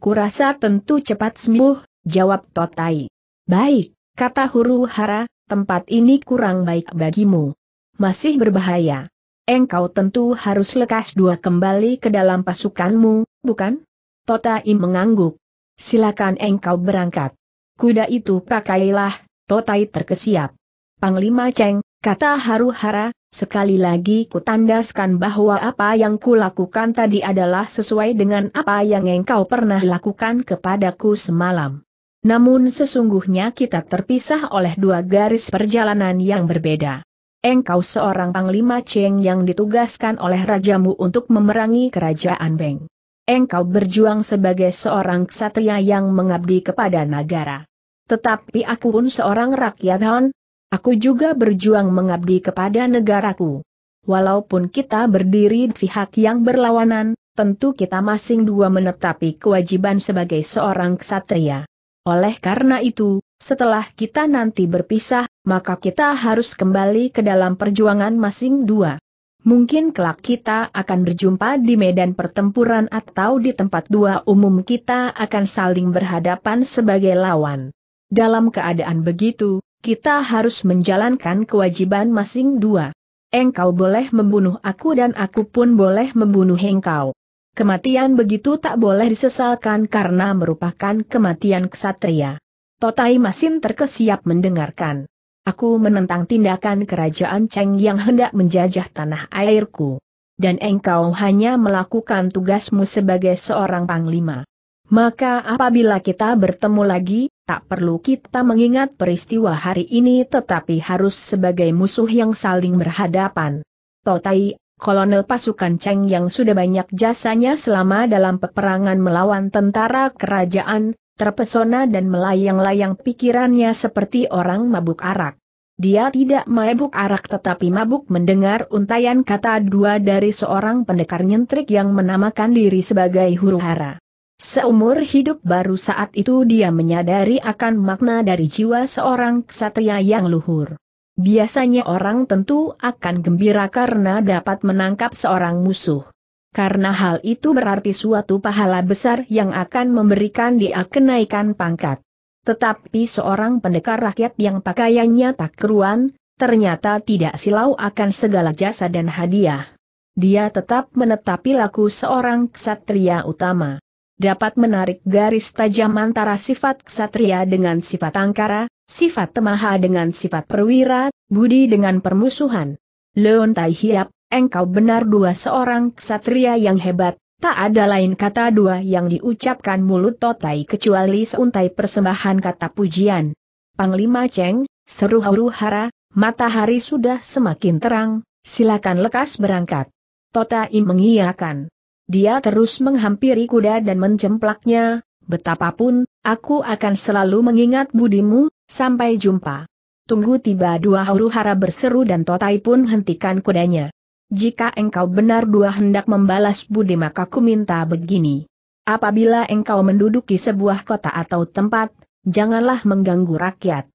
Kurasa tentu cepat sembuh, jawab Totai. Baik, kata huru hara, tempat ini kurang baik bagimu. Masih berbahaya. Engkau tentu harus lekas dua kembali ke dalam pasukanmu, bukan? Totai mengangguk. Silakan engkau berangkat. Kuda itu pakailah, Totai terkesiap. Panglima Cheng, kata Haruhara, sekali lagi kutandaskan bahwa apa yang kulakukan tadi adalah sesuai dengan apa yang engkau pernah lakukan kepadaku semalam. Namun sesungguhnya kita terpisah oleh dua garis perjalanan yang berbeda. Engkau seorang Panglima Cheng yang ditugaskan oleh rajamu untuk memerangi kerajaan Beng. Engkau berjuang sebagai seorang ksatria yang mengabdi kepada negara. Tetapi aku pun seorang rakyat Han, aku juga berjuang mengabdi kepada negaraku. Walaupun kita berdiri di pihak yang berlawanan, tentu kita masing dua menetapi kewajiban sebagai seorang ksatria. Oleh karena itu, setelah kita nanti berpisah, maka kita harus kembali ke dalam perjuangan masing dua. Mungkin kelak kita akan berjumpa di medan pertempuran atau di tempat dua umum kita akan saling berhadapan sebagai lawan. Dalam keadaan begitu, kita harus menjalankan kewajiban masing dua. Engkau boleh membunuh aku dan aku pun boleh membunuh engkau. Kematian begitu tak boleh disesalkan karena merupakan kematian ksatria. Totai Masin terkesiap mendengarkan. Aku menentang tindakan kerajaan Cheng yang hendak menjajah tanah airku. Dan engkau hanya melakukan tugasmu sebagai seorang panglima. Maka apabila kita bertemu lagi, tak perlu kita mengingat peristiwa hari ini tetapi harus sebagai musuh yang saling berhadapan. Totai kolonel pasukan Cheng yang sudah banyak jasanya selama dalam peperangan melawan tentara kerajaan, terpesona dan melayang-layang pikirannya seperti orang mabuk arak. Dia tidak mabuk arak tetapi mabuk mendengar untayan kata dua dari seorang pendekar nyentrik yang menamakan diri sebagai huru hara. Seumur hidup baru saat itu dia menyadari akan makna dari jiwa seorang ksatria yang luhur. Biasanya orang tentu akan gembira karena dapat menangkap seorang musuh. Karena hal itu berarti suatu pahala besar yang akan memberikan dia kenaikan pangkat. Tetapi seorang pendekar rakyat yang pakaiannya tak keruan, ternyata tidak silau akan segala jasa dan hadiah. Dia tetap menetapi laku seorang ksatria utama dapat menarik garis tajam antara sifat ksatria dengan sifat angkara, sifat temaha dengan sifat perwira, budi dengan permusuhan. Leon Tai Hiap, engkau benar dua seorang ksatria yang hebat, tak ada lain kata dua yang diucapkan mulut Totai kecuali seuntai persembahan kata pujian. Panglima Cheng, seru huru hara, matahari sudah semakin terang, silakan lekas berangkat. Totai mengiyakan dia terus menghampiri kuda dan mencemplaknya, betapapun, aku akan selalu mengingat budimu, sampai jumpa. Tunggu tiba dua huru hara berseru dan Totai pun hentikan kudanya. Jika engkau benar dua hendak membalas budi maka ku minta begini. Apabila engkau menduduki sebuah kota atau tempat, janganlah mengganggu rakyat.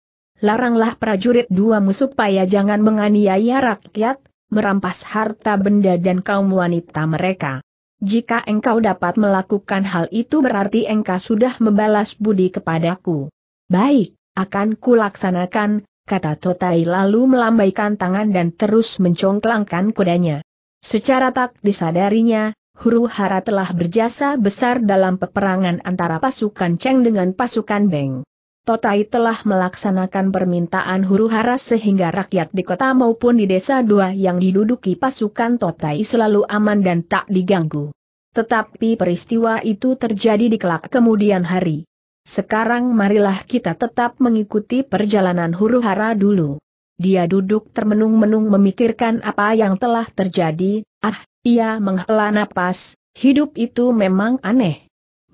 Laranglah prajurit dua musuh supaya jangan menganiaya rakyat, merampas harta benda dan kaum wanita mereka. Jika engkau dapat melakukan hal itu berarti engkau sudah membalas budi kepadaku. Baik, akan kulaksanakan, kata Totai lalu melambaikan tangan dan terus mencongklangkan kudanya. Secara tak disadarinya, Huru Hara telah berjasa besar dalam peperangan antara pasukan Cheng dengan pasukan Beng. Totai telah melaksanakan permintaan huru hara sehingga rakyat di kota maupun di desa dua yang diduduki pasukan Totai selalu aman dan tak diganggu. Tetapi peristiwa itu terjadi di kelak kemudian hari. Sekarang marilah kita tetap mengikuti perjalanan huru hara dulu. Dia duduk termenung-menung memikirkan apa yang telah terjadi, ah, ia menghela napas, hidup itu memang aneh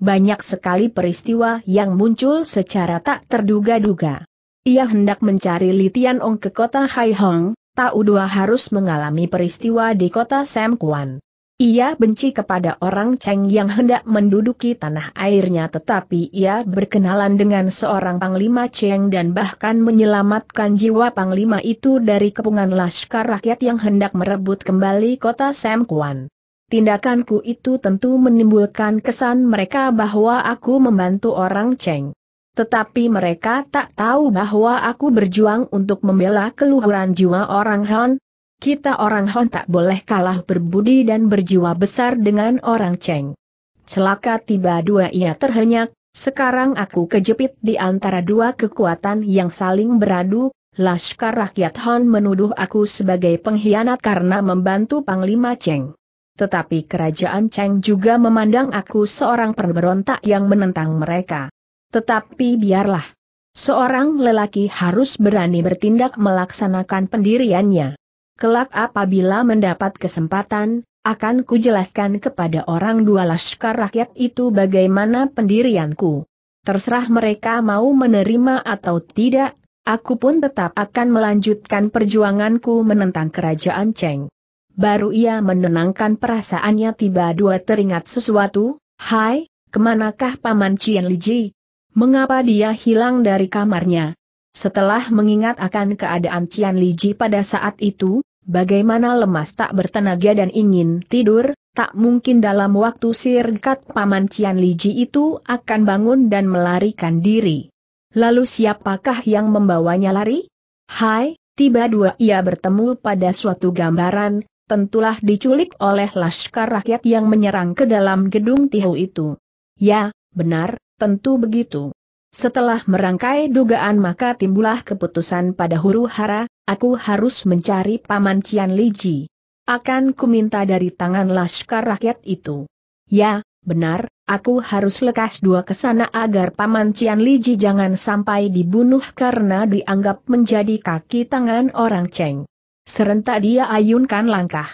banyak sekali peristiwa yang muncul secara tak terduga-duga. Ia hendak mencari Litian Ong ke kota Haihong, Tau Dua harus mengalami peristiwa di kota Semkuan. Ia benci kepada orang Cheng yang hendak menduduki tanah airnya tetapi ia berkenalan dengan seorang Panglima Cheng dan bahkan menyelamatkan jiwa Panglima itu dari kepungan Laskar Rakyat yang hendak merebut kembali kota Semkuan tindakanku itu tentu menimbulkan kesan mereka bahwa aku membantu orang Cheng. Tetapi mereka tak tahu bahwa aku berjuang untuk membela keluhuran jiwa orang Han. Kita orang Han tak boleh kalah berbudi dan berjiwa besar dengan orang Cheng. Celaka tiba dua ia terhenyak, sekarang aku kejepit di antara dua kekuatan yang saling beradu, Laskar rakyat Han menuduh aku sebagai pengkhianat karena membantu Panglima Cheng. Tetapi kerajaan Cheng juga memandang aku seorang pemberontak yang menentang mereka. Tetapi biarlah. Seorang lelaki harus berani bertindak melaksanakan pendiriannya. Kelak apabila mendapat kesempatan, akan kujelaskan kepada orang dua laskar rakyat itu bagaimana pendirianku. Terserah mereka mau menerima atau tidak, aku pun tetap akan melanjutkan perjuanganku menentang kerajaan Cheng. Baru ia menenangkan perasaannya tiba dua teringat sesuatu, Hai, kemanakah Paman Chien Liji? Mengapa dia hilang dari kamarnya? Setelah mengingat akan keadaan Cian Liji pada saat itu, bagaimana lemas tak bertenaga dan ingin tidur, tak mungkin dalam waktu sirkat Paman Cian Liji itu akan bangun dan melarikan diri. Lalu siapakah yang membawanya lari? Hai, tiba dua ia bertemu pada suatu gambaran, tentulah diculik oleh laskar rakyat yang menyerang ke dalam gedung Tihu itu. Ya, benar, tentu begitu. Setelah merangkai dugaan maka timbullah keputusan pada huru hara, aku harus mencari Paman Cian Liji. Akan kuminta dari tangan laskar rakyat itu. Ya, benar, aku harus lekas dua ke sana agar Paman Cian Liji jangan sampai dibunuh karena dianggap menjadi kaki tangan orang Ceng. Serentak dia ayunkan langkah.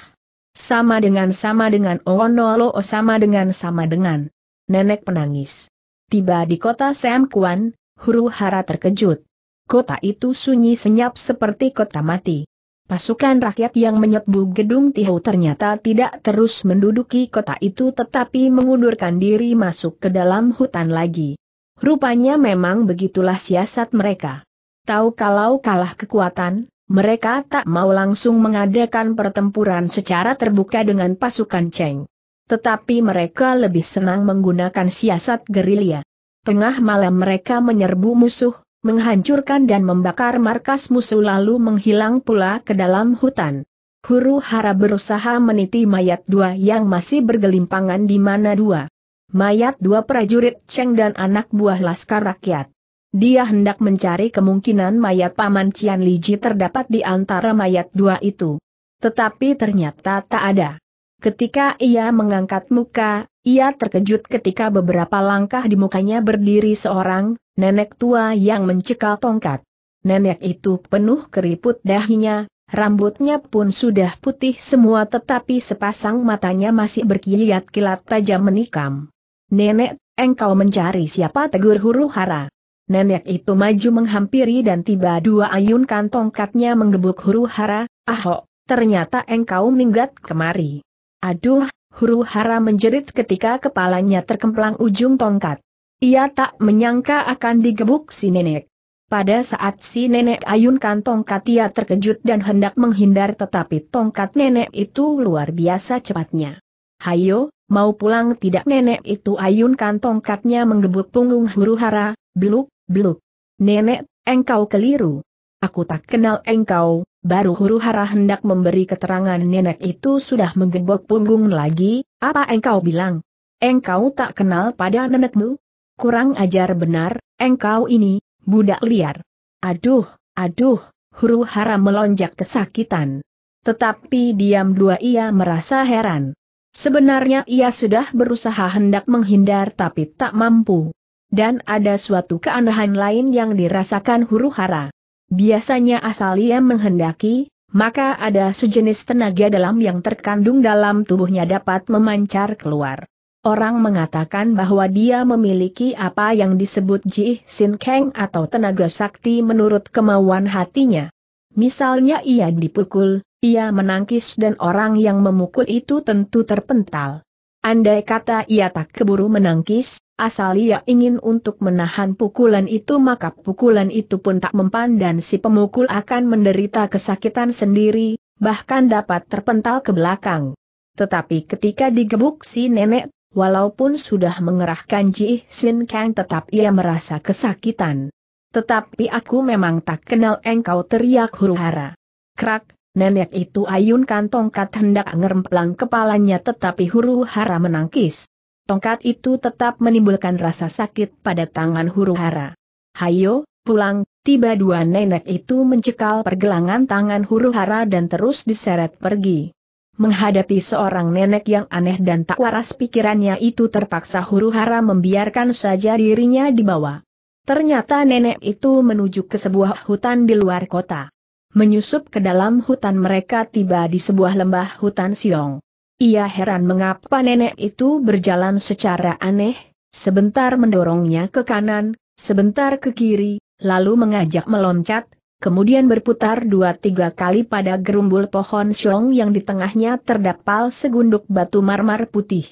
Sama dengan sama dengan Oonolo oh sama dengan sama dengan. Nenek penangis. Tiba di kota Sam Kuan, huru hara terkejut. Kota itu sunyi senyap seperti kota mati. Pasukan rakyat yang menyetbu gedung Tihau ternyata tidak terus menduduki kota itu tetapi mengundurkan diri masuk ke dalam hutan lagi. Rupanya memang begitulah siasat mereka. Tahu kalau kalah kekuatan, mereka tak mau langsung mengadakan pertempuran secara terbuka dengan pasukan Cheng. Tetapi mereka lebih senang menggunakan siasat gerilya. Tengah malam mereka menyerbu musuh, menghancurkan dan membakar markas musuh lalu menghilang pula ke dalam hutan. Huru Hara berusaha meniti mayat dua yang masih bergelimpangan di mana dua. Mayat dua prajurit Cheng dan anak buah laskar rakyat. Dia hendak mencari kemungkinan mayat paman Cian Liji terdapat di antara mayat dua itu. Tetapi ternyata tak ada. Ketika ia mengangkat muka, ia terkejut ketika beberapa langkah di mukanya berdiri seorang, nenek tua yang mencekal tongkat. Nenek itu penuh keriput dahinya, rambutnya pun sudah putih semua tetapi sepasang matanya masih berkilat-kilat tajam menikam. Nenek, engkau mencari siapa tegur huru hara. Nenek itu maju menghampiri dan tiba dua ayunkan tongkatnya menggebuk huru hara, ahok, ternyata engkau minggat kemari. Aduh, huru hara menjerit ketika kepalanya terkemplang ujung tongkat. Ia tak menyangka akan digebuk si nenek. Pada saat si nenek ayunkan tongkat ia terkejut dan hendak menghindar tetapi tongkat nenek itu luar biasa cepatnya. Hayo, mau pulang tidak nenek itu ayunkan tongkatnya menggebuk punggung huru hara, Beluk, Bluk. Nenek, engkau keliru. Aku tak kenal engkau, baru huru hara hendak memberi keterangan nenek itu sudah menggembok punggung lagi, apa engkau bilang? Engkau tak kenal pada nenekmu? Kurang ajar benar, engkau ini, budak liar. Aduh, aduh, huru hara melonjak kesakitan. Tetapi diam dua ia merasa heran. Sebenarnya ia sudah berusaha hendak menghindar tapi tak mampu. Dan ada suatu keanehan lain yang dirasakan huru hara. Biasanya asal ia menghendaki, maka ada sejenis tenaga dalam yang terkandung dalam tubuhnya dapat memancar keluar. Orang mengatakan bahwa dia memiliki apa yang disebut Ji Sin Kang atau tenaga sakti menurut kemauan hatinya. Misalnya ia dipukul, ia menangkis dan orang yang memukul itu tentu terpental. Andai kata ia tak keburu menangkis, asal ia ingin untuk menahan pukulan itu maka pukulan itu pun tak mempan dan si pemukul akan menderita kesakitan sendiri, bahkan dapat terpental ke belakang. Tetapi ketika digebuk si nenek, walaupun sudah mengerahkan Ji Sin Kang tetap ia merasa kesakitan. Tetapi aku memang tak kenal engkau teriak huru hara. Krak, nenek itu ayunkan tongkat hendak ngereplang kepalanya tetapi huru hara menangkis. Tongkat itu tetap menimbulkan rasa sakit pada tangan huru hara. Hayo, pulang, tiba dua nenek itu mencekal pergelangan tangan huru hara dan terus diseret pergi. Menghadapi seorang nenek yang aneh dan tak waras pikirannya itu terpaksa huru hara membiarkan saja dirinya dibawa. Ternyata nenek itu menuju ke sebuah hutan di luar kota menyusup ke dalam hutan mereka tiba di sebuah lembah hutan Siong. Ia heran mengapa nenek itu berjalan secara aneh, sebentar mendorongnya ke kanan, sebentar ke kiri, lalu mengajak meloncat, kemudian berputar dua tiga kali pada gerumbul pohon siong yang di tengahnya terdapat segunduk batu marmer putih.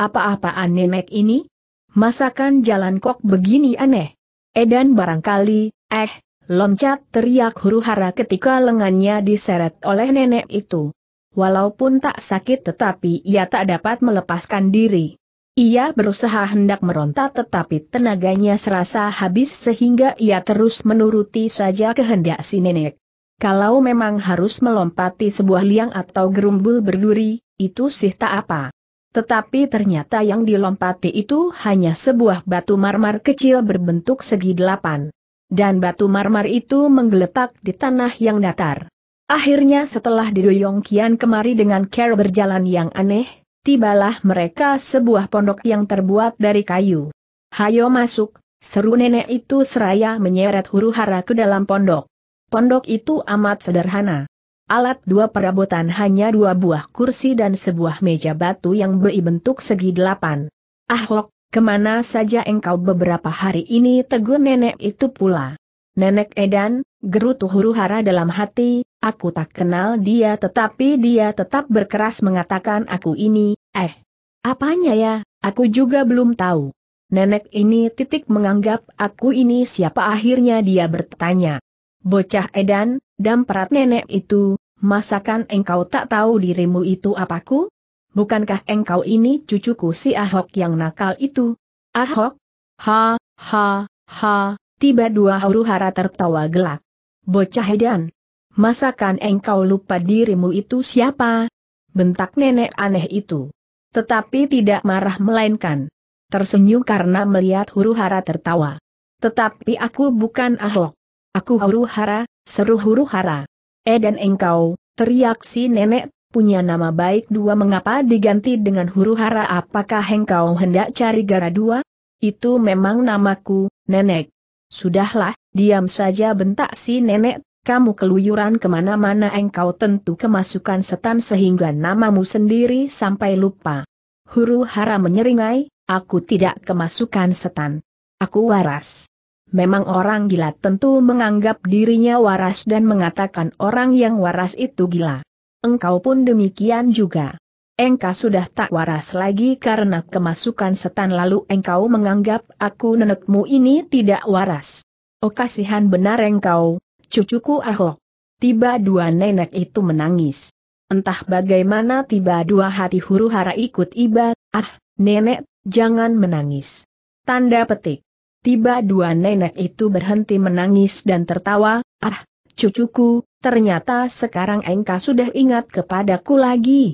Apa-apaan nenek ini? Masakan jalan kok begini aneh? Edan barangkali, eh, Loncat teriak huru hara ketika lengannya diseret oleh nenek itu. Walaupun tak sakit tetapi ia tak dapat melepaskan diri. Ia berusaha hendak meronta tetapi tenaganya serasa habis sehingga ia terus menuruti saja kehendak si nenek. Kalau memang harus melompati sebuah liang atau gerumbul berduri, itu sih tak apa. Tetapi ternyata yang dilompati itu hanya sebuah batu marmar kecil berbentuk segi delapan. Dan batu marmer itu menggeletak di tanah yang datar. Akhirnya setelah didoyong kian kemari dengan cara berjalan yang aneh, tibalah mereka sebuah pondok yang terbuat dari kayu. Hayo masuk, seru nenek itu seraya menyeret huru hara ke dalam pondok. Pondok itu amat sederhana. Alat dua perabotan hanya dua buah kursi dan sebuah meja batu yang beri bentuk segi delapan. Ahok, Kemana saja engkau beberapa hari ini tegur nenek itu pula. Nenek Edan, gerutu huru hara dalam hati, aku tak kenal dia tetapi dia tetap berkeras mengatakan aku ini, eh. Apanya ya, aku juga belum tahu. Nenek ini titik menganggap aku ini siapa akhirnya dia bertanya. Bocah Edan, damperat nenek itu, masakan engkau tak tahu dirimu itu apaku? bukankah engkau ini cucuku si Ahok yang nakal itu? Ahok? Ha, ha, ha, tiba dua huru hara tertawa gelak. Bocah edan. Masakan engkau lupa dirimu itu siapa? Bentak nenek aneh itu. Tetapi tidak marah melainkan. Tersenyum karena melihat huru hara tertawa. Tetapi aku bukan Ahok. Aku huru hara, seru huru hara. Edan engkau, teriak si nenek punya nama baik dua mengapa diganti dengan huru hara apakah engkau hendak cari gara dua? Itu memang namaku, nenek. Sudahlah, diam saja bentak si nenek, kamu keluyuran kemana-mana engkau tentu kemasukan setan sehingga namamu sendiri sampai lupa. Huru hara menyeringai, aku tidak kemasukan setan. Aku waras. Memang orang gila tentu menganggap dirinya waras dan mengatakan orang yang waras itu gila engkau pun demikian juga. Engkau sudah tak waras lagi karena kemasukan setan lalu engkau menganggap aku nenekmu ini tidak waras. Oh kasihan benar engkau, cucuku Ahok. Tiba dua nenek itu menangis. Entah bagaimana tiba dua hati huru hara ikut iba, ah, nenek, jangan menangis. Tanda petik. Tiba dua nenek itu berhenti menangis dan tertawa, ah, cucuku, Ternyata sekarang engkau sudah ingat kepadaku lagi.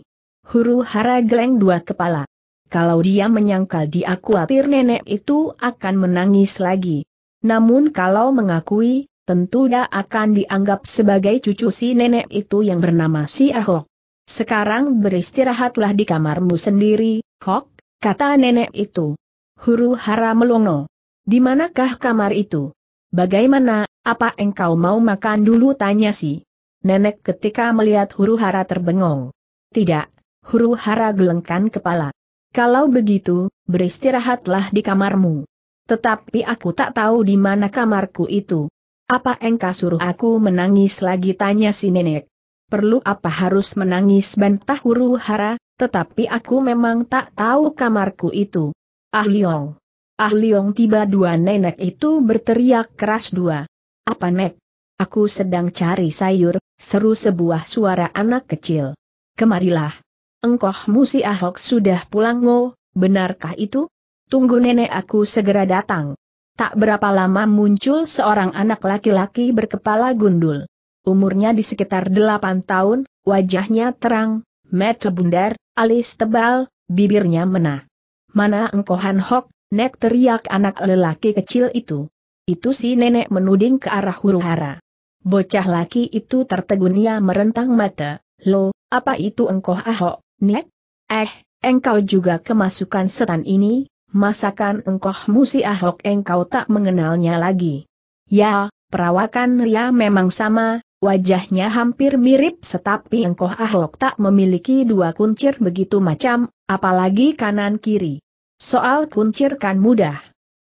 Huru hara geleng dua kepala. Kalau dia menyangkal dia khawatir nenek itu akan menangis lagi. Namun kalau mengakui, tentu dia akan dianggap sebagai cucu si nenek itu yang bernama si Ahok. Sekarang beristirahatlah di kamarmu sendiri, Hok, kata nenek itu. Huru hara melongo. Di manakah kamar itu? Bagaimana, apa engkau mau makan dulu tanya si? Nenek ketika melihat huru hara terbengong. Tidak, huru hara gelengkan kepala. Kalau begitu, beristirahatlah di kamarmu. Tetapi aku tak tahu di mana kamarku itu. Apa engkau suruh aku menangis lagi tanya si nenek? Perlu apa harus menangis bantah huru hara, tetapi aku memang tak tahu kamarku itu. Ah Liong. Ah Liong tiba dua nenek itu berteriak keras dua. Apa nek? Aku sedang cari sayur, seru sebuah suara anak kecil. Kemarilah. Engkoh musi Ahok sudah pulang ngo, benarkah itu? Tunggu nenek aku segera datang. Tak berapa lama muncul seorang anak laki-laki berkepala gundul. Umurnya di sekitar delapan tahun, wajahnya terang, mata bundar, alis tebal, bibirnya menah. Mana engkohan Hok, Nek teriak anak lelaki kecil itu. Itu si nenek menuding ke arah huru hara. Bocah laki itu tertegun ia merentang mata. Lo, apa itu engkau ahok, Nek? Eh, engkau juga kemasukan setan ini? Masakan engkau musi ahok engkau tak mengenalnya lagi. Ya, perawakan Ria memang sama, wajahnya hampir mirip tetapi engkau Ahok tak memiliki dua kuncir begitu macam, apalagi kanan kiri. Soal kuncir kan mudah.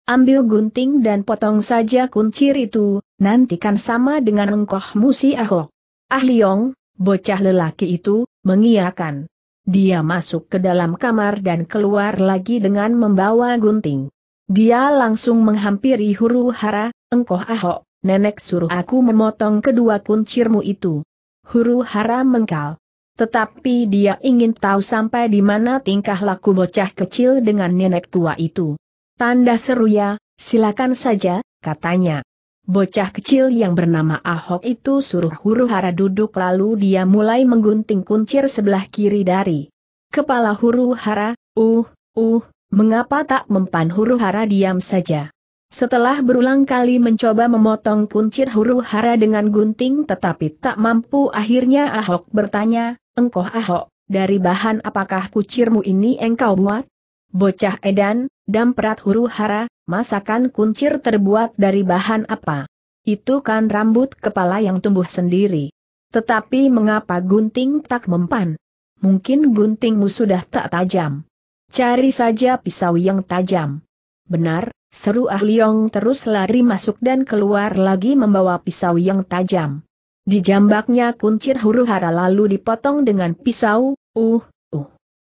Ambil gunting dan potong saja kuncir itu, nantikan sama dengan engkoh musi ahok. Ah Liong, bocah lelaki itu, mengiakan. Dia masuk ke dalam kamar dan keluar lagi dengan membawa gunting. Dia langsung menghampiri huru hara, engkoh ahok, nenek suruh aku memotong kedua kuncirmu itu. Huru hara mengkal, tetapi dia ingin tahu sampai di mana tingkah laku bocah kecil dengan nenek tua itu. Tanda seru ya, silakan saja, katanya. Bocah kecil yang bernama Ahok itu suruh huru hara duduk lalu dia mulai menggunting kuncir sebelah kiri dari kepala huru hara, uh, uh, mengapa tak mempan huru hara diam saja. Setelah berulang kali mencoba memotong kuncir huru hara dengan gunting tetapi tak mampu akhirnya Ahok bertanya, Engkau ah. ahok, dari bahan apakah kucirmu ini engkau buat? Bocah edan, damprat huru hara, masakan kuncir terbuat dari bahan apa? Itu kan rambut kepala yang tumbuh sendiri. Tetapi mengapa gunting tak mempan? Mungkin guntingmu sudah tak tajam. Cari saja pisau yang tajam. Benar, seru Ahliong terus lari masuk dan keluar lagi membawa pisau yang tajam. Dijambaknya kuncir huru hara lalu dipotong dengan pisau, uh, uh.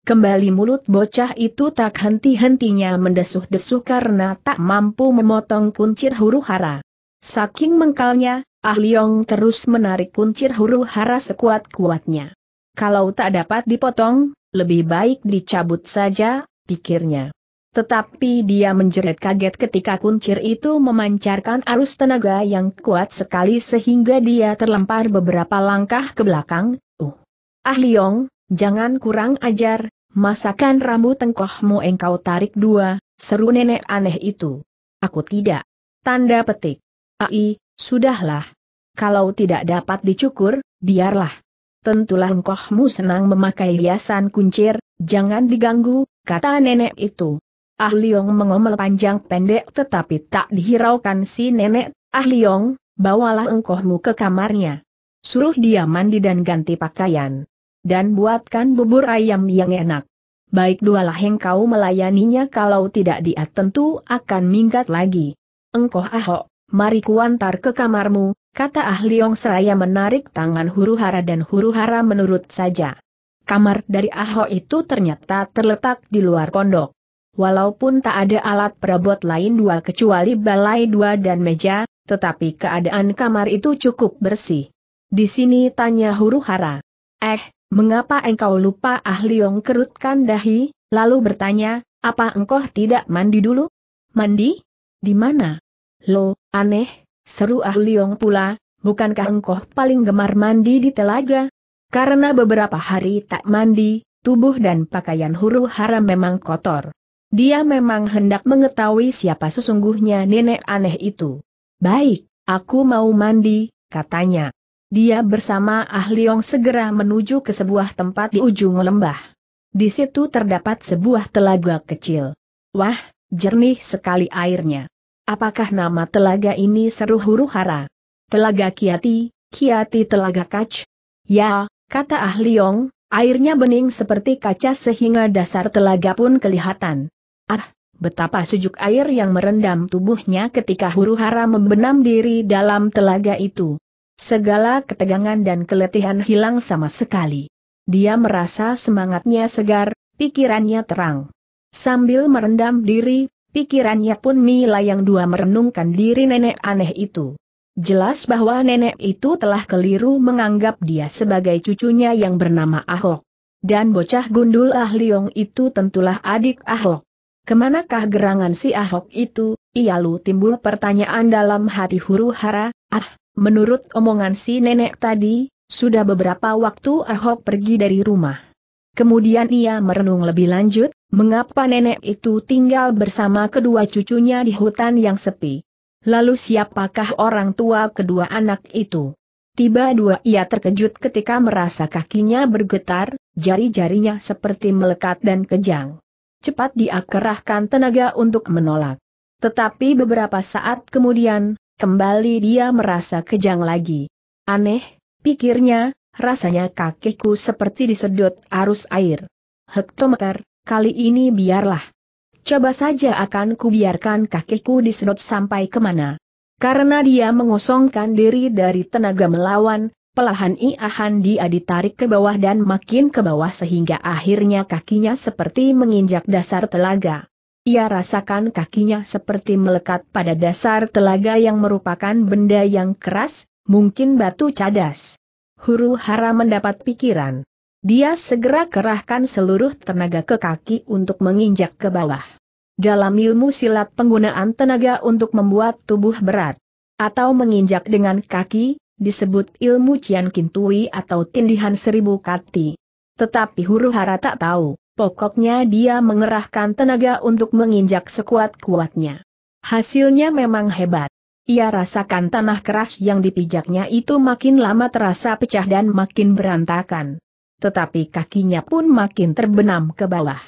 Kembali mulut bocah itu tak henti-hentinya mendesuh-desuh karena tak mampu memotong kuncir huru hara. Saking mengkalnya, Ah terus menarik kuncir huru hara sekuat-kuatnya. Kalau tak dapat dipotong, lebih baik dicabut saja, pikirnya. Tetapi dia menjerit kaget ketika kuncir itu memancarkan arus tenaga yang kuat sekali sehingga dia terlempar beberapa langkah ke belakang. Uh. Ah Liong, jangan kurang ajar, masakan rambut tengkohmu engkau tarik dua, seru nenek aneh itu. Aku tidak. Tanda petik. Ai, sudahlah. Kalau tidak dapat dicukur, biarlah. Tentulah engkohmu senang memakai hiasan kuncir, jangan diganggu, kata nenek itu. Ah Liong mengomel panjang pendek tetapi tak dihiraukan si nenek, Ah Liong, bawalah engkohmu ke kamarnya. Suruh dia mandi dan ganti pakaian. Dan buatkan bubur ayam yang enak. Baik dualah yang kau melayaninya kalau tidak dia tentu akan minggat lagi. Engkoh ahok, mari kuantar ke kamarmu, kata Ah Liong seraya menarik tangan huru hara dan huru hara menurut saja. Kamar dari Ahok itu ternyata terletak di luar pondok. Walaupun tak ada alat perabot lain dua kecuali balai dua dan meja, tetapi keadaan kamar itu cukup bersih. Di sini tanya huru hara. Eh, mengapa engkau lupa ah Liong kerutkan dahi, lalu bertanya, apa engkau tidak mandi dulu? Mandi? Di mana? Lo, aneh, seru ah Liong pula, bukankah engkau paling gemar mandi di telaga? Karena beberapa hari tak mandi, tubuh dan pakaian huru hara memang kotor. Dia memang hendak mengetahui siapa sesungguhnya nenek aneh itu. Baik, aku mau mandi, katanya. Dia bersama Ah Liong segera menuju ke sebuah tempat di ujung lembah. Di situ terdapat sebuah telaga kecil. Wah, jernih sekali airnya. Apakah nama telaga ini seru huru hara? Telaga Kiati, Kiati Telaga Kac? Ya, kata Ah Liong, airnya bening seperti kaca sehingga dasar telaga pun kelihatan. Ah, betapa sejuk air yang merendam tubuhnya ketika huru hara membenam diri dalam telaga itu. Segala ketegangan dan keletihan hilang sama sekali. Dia merasa semangatnya segar, pikirannya terang. Sambil merendam diri, pikirannya pun yang dua merenungkan diri nenek aneh itu. Jelas bahwa nenek itu telah keliru menganggap dia sebagai cucunya yang bernama Ahok. Dan bocah gundul Ahliong itu tentulah adik Ahok. Kemanakah gerangan si Ahok itu? Ia lu timbul pertanyaan dalam hati huru hara, ah, menurut omongan si nenek tadi, sudah beberapa waktu Ahok pergi dari rumah. Kemudian ia merenung lebih lanjut, mengapa nenek itu tinggal bersama kedua cucunya di hutan yang sepi. Lalu siapakah orang tua kedua anak itu? Tiba dua ia terkejut ketika merasa kakinya bergetar, jari-jarinya seperti melekat dan kejang cepat dia tenaga untuk menolak. Tetapi beberapa saat kemudian, kembali dia merasa kejang lagi. Aneh, pikirnya, rasanya kakiku seperti disedot arus air. Hektometer, kali ini biarlah. Coba saja akan kubiarkan kakiku disedot sampai kemana. Karena dia mengosongkan diri dari tenaga melawan, Pelahan Ia Handi ditarik ke bawah dan makin ke bawah sehingga akhirnya kakinya seperti menginjak dasar telaga. Ia rasakan kakinya seperti melekat pada dasar telaga yang merupakan benda yang keras, mungkin batu cadas. Huru hara mendapat pikiran. Dia segera kerahkan seluruh tenaga ke kaki untuk menginjak ke bawah. Dalam ilmu silat penggunaan tenaga untuk membuat tubuh berat atau menginjak dengan kaki disebut ilmu Cian Kintui atau tindihan seribu kati. Tetapi huru hara tak tahu, pokoknya dia mengerahkan tenaga untuk menginjak sekuat-kuatnya. Hasilnya memang hebat. Ia rasakan tanah keras yang dipijaknya itu makin lama terasa pecah dan makin berantakan. Tetapi kakinya pun makin terbenam ke bawah.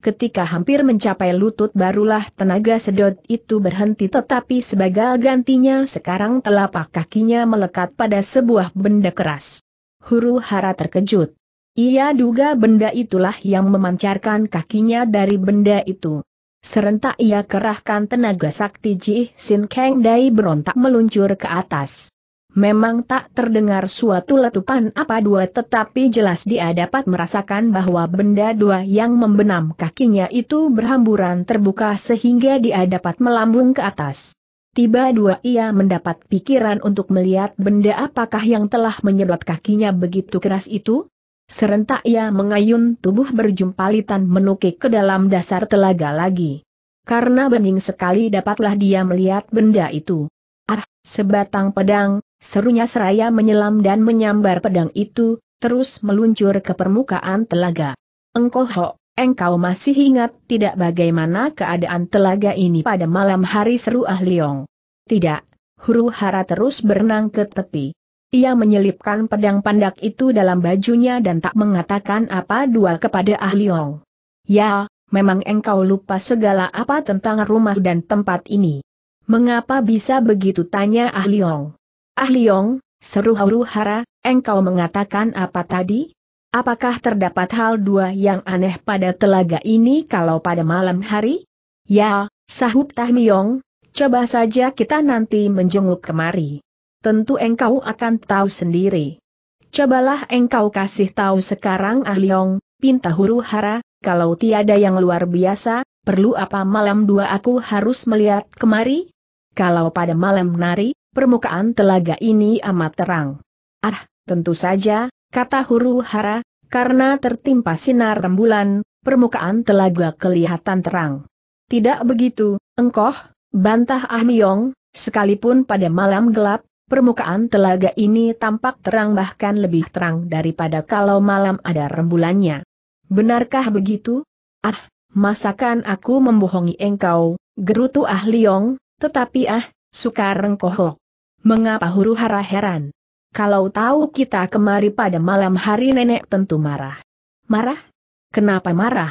Ketika hampir mencapai lutut barulah tenaga sedot itu berhenti tetapi sebagai gantinya sekarang telapak kakinya melekat pada sebuah benda keras. Huru hara terkejut. Ia duga benda itulah yang memancarkan kakinya dari benda itu. Serentak ia kerahkan tenaga sakti Ji Sin Kang Dai berontak meluncur ke atas. Memang tak terdengar suatu letupan apa dua tetapi jelas dia dapat merasakan bahwa benda dua yang membenam kakinya itu berhamburan terbuka sehingga dia dapat melambung ke atas. Tiba dua ia mendapat pikiran untuk melihat benda apakah yang telah menyedot kakinya begitu keras itu. Serentak ia mengayun tubuh berjumpalitan menukik ke dalam dasar telaga lagi. Karena bening sekali dapatlah dia melihat benda itu. Ah, sebatang pedang, Serunya seraya menyelam dan menyambar pedang itu, terus meluncur ke permukaan telaga. Engkau Ho, engkau masih ingat tidak bagaimana keadaan telaga ini pada malam hari seru Ah Liong. Tidak, huru hara terus berenang ke tepi. Ia menyelipkan pedang pandak itu dalam bajunya dan tak mengatakan apa dua kepada Ah Liong. Ya, memang engkau lupa segala apa tentang rumah dan tempat ini. Mengapa bisa begitu tanya Ah Liong. Ah Liong, seru huru Hara, engkau mengatakan apa tadi? Apakah terdapat hal dua yang aneh pada telaga ini kalau pada malam hari? Ya, sahut Tah Liong, coba saja kita nanti menjenguk kemari. Tentu engkau akan tahu sendiri. Cobalah engkau kasih tahu sekarang Ah Liong, pinta huru hara, kalau tiada yang luar biasa, perlu apa malam dua aku harus melihat kemari? Kalau pada malam nari, permukaan telaga ini amat terang. Ah, tentu saja, kata huru hara, karena tertimpa sinar rembulan, permukaan telaga kelihatan terang. Tidak begitu, engkoh, bantah ah Yong. sekalipun pada malam gelap, permukaan telaga ini tampak terang bahkan lebih terang daripada kalau malam ada rembulannya. Benarkah begitu? Ah, masakan aku membohongi engkau, gerutu Ah Yong. tetapi ah, Sukarengkohok. Mengapa huru hara heran? Kalau tahu kita kemari pada malam hari nenek tentu marah. Marah? Kenapa marah?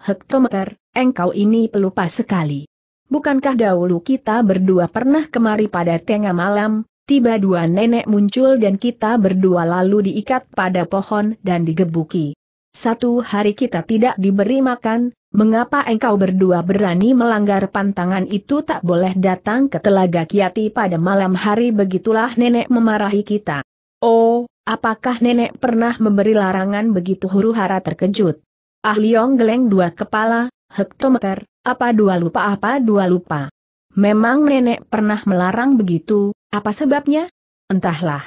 Hektometer, engkau ini pelupa sekali. Bukankah dahulu kita berdua pernah kemari pada tengah malam, tiba dua nenek muncul dan kita berdua lalu diikat pada pohon dan digebuki. Satu hari kita tidak diberi makan, Mengapa engkau berdua berani melanggar pantangan itu tak boleh datang ke Telaga Kiati pada malam hari begitulah nenek memarahi kita. Oh, apakah nenek pernah memberi larangan begitu huru hara terkejut? Ah Liong geleng dua kepala, hektometer, apa dua lupa apa dua lupa. Memang nenek pernah melarang begitu, apa sebabnya? Entahlah.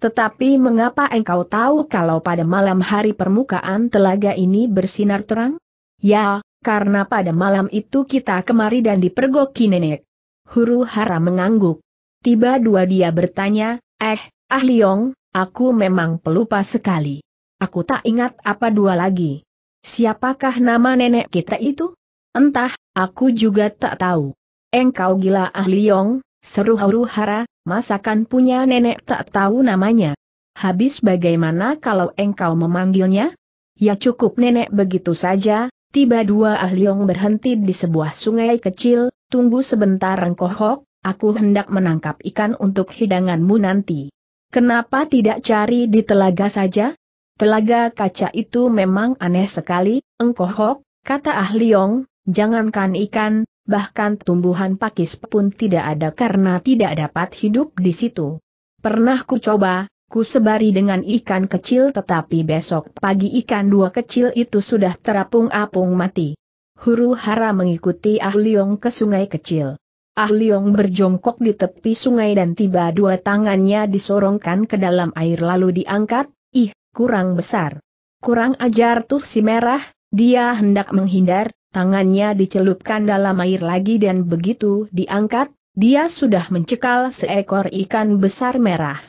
Tetapi mengapa engkau tahu kalau pada malam hari permukaan telaga ini bersinar terang? Ya, karena pada malam itu kita kemari dan dipergoki nenek. Huru hara mengangguk. Tiba dua dia bertanya, eh, ah Liong, aku memang pelupa sekali. Aku tak ingat apa dua lagi. Siapakah nama nenek kita itu? Entah, aku juga tak tahu. Engkau gila ah Liong, seru huru hara, masakan punya nenek tak tahu namanya. Habis bagaimana kalau engkau memanggilnya? Ya cukup nenek begitu saja, Tiba dua ahliong berhenti di sebuah sungai kecil, tunggu sebentar Rengkohok, aku hendak menangkap ikan untuk hidanganmu nanti. Kenapa tidak cari di telaga saja? Telaga kaca itu memang aneh sekali, Engkohok, kata ahliong, jangankan ikan, bahkan tumbuhan pakis pun tidak ada karena tidak dapat hidup di situ. Pernah ku coba, Ku sebari dengan ikan kecil tetapi besok pagi ikan dua kecil itu sudah terapung-apung mati. Huru hara mengikuti Ah Liong ke sungai kecil. Ah Liong berjongkok di tepi sungai dan tiba dua tangannya disorongkan ke dalam air lalu diangkat, ih, kurang besar. Kurang ajar tuh si merah, dia hendak menghindar, tangannya dicelupkan dalam air lagi dan begitu diangkat, dia sudah mencekal seekor ikan besar merah.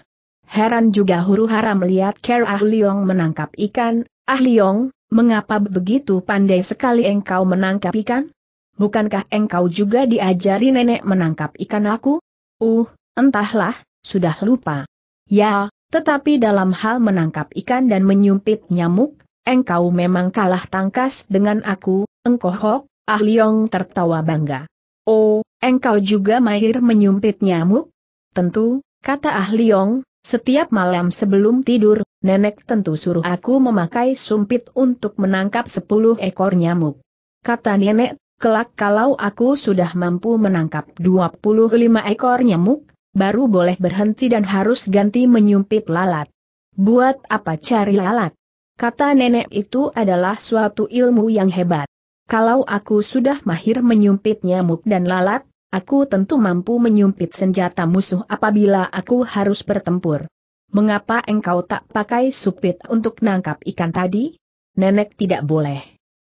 Heran juga huru hara melihat Ker Ah Liong menangkap ikan, Ah Liong, mengapa begitu pandai sekali engkau menangkap ikan? Bukankah engkau juga diajari nenek menangkap ikan aku? Uh, entahlah, sudah lupa. Ya, tetapi dalam hal menangkap ikan dan menyumpit nyamuk, engkau memang kalah tangkas dengan aku, engkau hok, Ah Liong tertawa bangga. Oh, engkau juga mahir menyumpit nyamuk? Tentu, kata Ah Liong. Setiap malam sebelum tidur, nenek tentu suruh aku memakai sumpit untuk menangkap sepuluh ekor nyamuk. Kata nenek, kelak kalau aku sudah mampu menangkap 25 ekor nyamuk, baru boleh berhenti dan harus ganti menyumpit lalat. Buat apa cari lalat? Kata nenek itu adalah suatu ilmu yang hebat. Kalau aku sudah mahir menyumpit nyamuk dan lalat, Aku tentu mampu menyumpit senjata musuh apabila aku harus bertempur. Mengapa engkau tak pakai supit untuk nangkap ikan tadi? Nenek tidak boleh.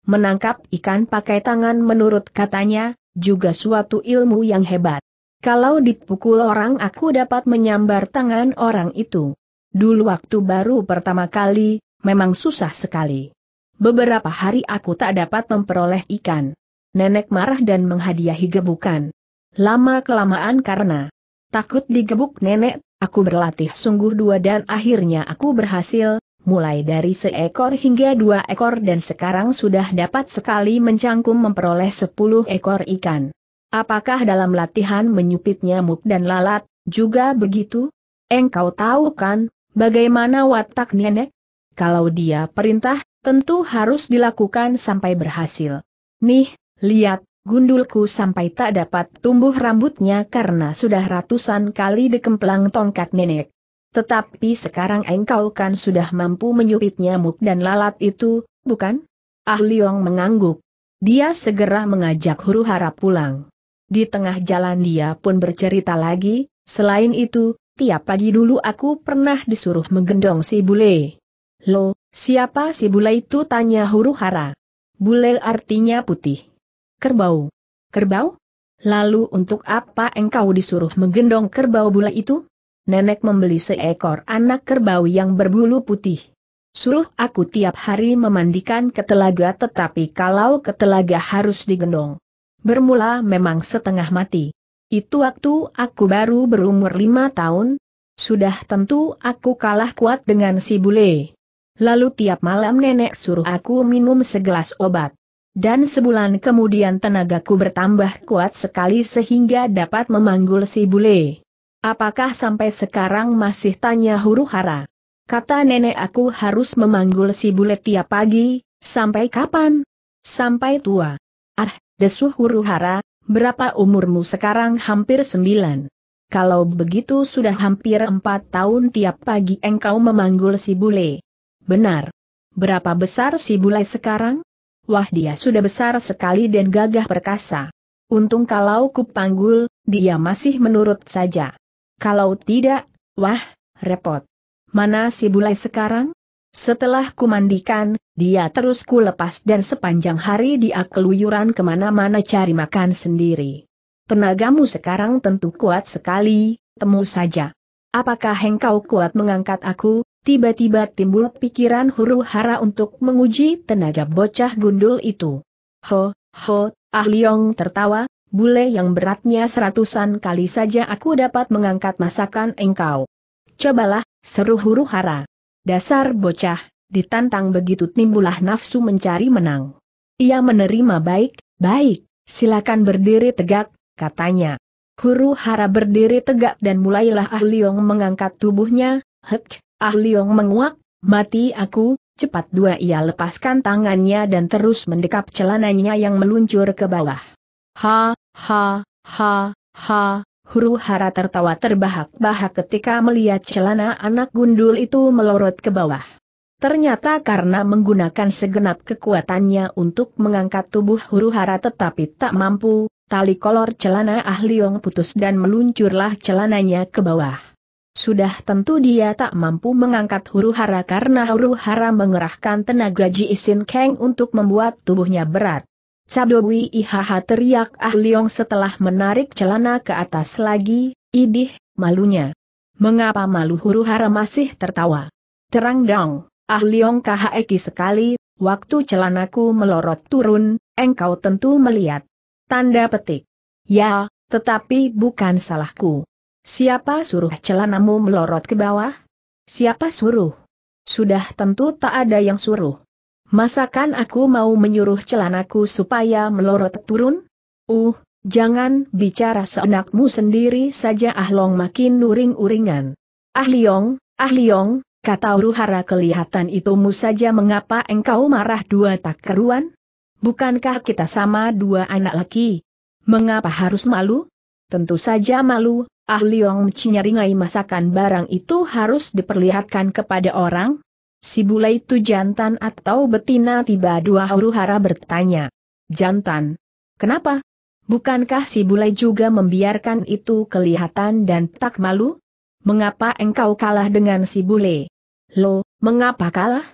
Menangkap ikan pakai tangan menurut katanya, juga suatu ilmu yang hebat. Kalau dipukul orang aku dapat menyambar tangan orang itu. Dulu waktu baru pertama kali, memang susah sekali. Beberapa hari aku tak dapat memperoleh ikan. Nenek marah dan menghadiahi gebukan. Lama-kelamaan karena takut digebuk nenek, aku berlatih sungguh dua dan akhirnya aku berhasil, mulai dari seekor hingga dua ekor dan sekarang sudah dapat sekali mencangkum memperoleh sepuluh ekor ikan. Apakah dalam latihan menyupit nyamuk dan lalat, juga begitu? Engkau tahu kan, bagaimana watak nenek? Kalau dia perintah, tentu harus dilakukan sampai berhasil. Nih, lihat, Gundulku sampai tak dapat tumbuh rambutnya karena sudah ratusan kali dikemplang tongkat nenek. Tetapi sekarang engkau kan sudah mampu menyupit nyamuk dan lalat itu, bukan? Ah Liong mengangguk. Dia segera mengajak huru hara pulang. Di tengah jalan dia pun bercerita lagi, selain itu, tiap pagi dulu aku pernah disuruh menggendong si bule. Lo, siapa si bule itu tanya huru hara. Bule artinya putih kerbau. Kerbau? Lalu untuk apa engkau disuruh menggendong kerbau bule itu? Nenek membeli seekor anak kerbau yang berbulu putih. Suruh aku tiap hari memandikan ke telaga tetapi kalau ke telaga harus digendong. Bermula memang setengah mati. Itu waktu aku baru berumur lima tahun. Sudah tentu aku kalah kuat dengan si bule. Lalu tiap malam nenek suruh aku minum segelas obat. Dan sebulan kemudian tenagaku bertambah kuat sekali sehingga dapat memanggul si bule. Apakah sampai sekarang masih tanya huru hara? Kata nenek aku harus memanggul si bule tiap pagi, sampai kapan? Sampai tua. Ah, desuh huru hara, berapa umurmu sekarang hampir sembilan. Kalau begitu sudah hampir empat tahun tiap pagi engkau memanggul si bule. Benar. Berapa besar si bule sekarang? wah dia sudah besar sekali dan gagah perkasa. Untung kalau kupanggul, dia masih menurut saja. Kalau tidak, wah, repot. Mana si Bulai sekarang? Setelah kumandikan, dia terus kulepas dan sepanjang hari dia keluyuran kemana-mana cari makan sendiri. Tenagamu sekarang tentu kuat sekali, temu saja. Apakah engkau kuat mengangkat aku, Tiba-tiba timbul pikiran huru hara untuk menguji tenaga bocah gundul itu. Ho, ho, Ah Liong tertawa, bule yang beratnya seratusan kali saja aku dapat mengangkat masakan engkau. Cobalah, seru huru hara. Dasar bocah, ditantang begitu timbulah nafsu mencari menang. Ia menerima baik, baik, silakan berdiri tegak, katanya. Huru hara berdiri tegak dan mulailah Ah Liong mengangkat tubuhnya, hek, Ah Liong menguak, mati aku, cepat dua ia lepaskan tangannya dan terus mendekap celananya yang meluncur ke bawah. Ha, ha, ha, ha, huru hara tertawa terbahak-bahak ketika melihat celana anak gundul itu melorot ke bawah. Ternyata karena menggunakan segenap kekuatannya untuk mengangkat tubuh huru hara tetapi tak mampu, tali kolor celana ahliong putus dan meluncurlah celananya ke bawah. Sudah tentu dia tak mampu mengangkat huru hara karena huru hara mengerahkan tenaga Ji Isin Kang untuk membuat tubuhnya berat. Cabdobwi Ihaha teriak Ah Liong setelah menarik celana ke atas lagi, idih, malunya. Mengapa malu huru hara masih tertawa? Terang dong, Ah Liong kahaeki sekali, waktu celanaku melorot turun, engkau tentu melihat. Tanda petik. Ya, tetapi bukan salahku. Siapa suruh celanamu melorot ke bawah? Siapa suruh? Sudah tentu tak ada yang suruh. Masakan aku mau menyuruh celanaku supaya melorot turun? Uh, jangan bicara seenakmu sendiri saja Ahlong makin nuring-uringan. Ah Liong, Ah Liong, kata Uruhara kelihatan itumu saja mengapa engkau marah dua tak keruan? Bukankah kita sama dua anak laki? Mengapa harus malu? Tentu saja malu, ahli Liong Cinyaringai masakan barang itu harus diperlihatkan kepada orang? Si bule itu jantan atau betina tiba dua huru hara bertanya. Jantan. Kenapa? Bukankah si bule juga membiarkan itu kelihatan dan tak malu? Mengapa engkau kalah dengan si bule? Lo, mengapa kalah?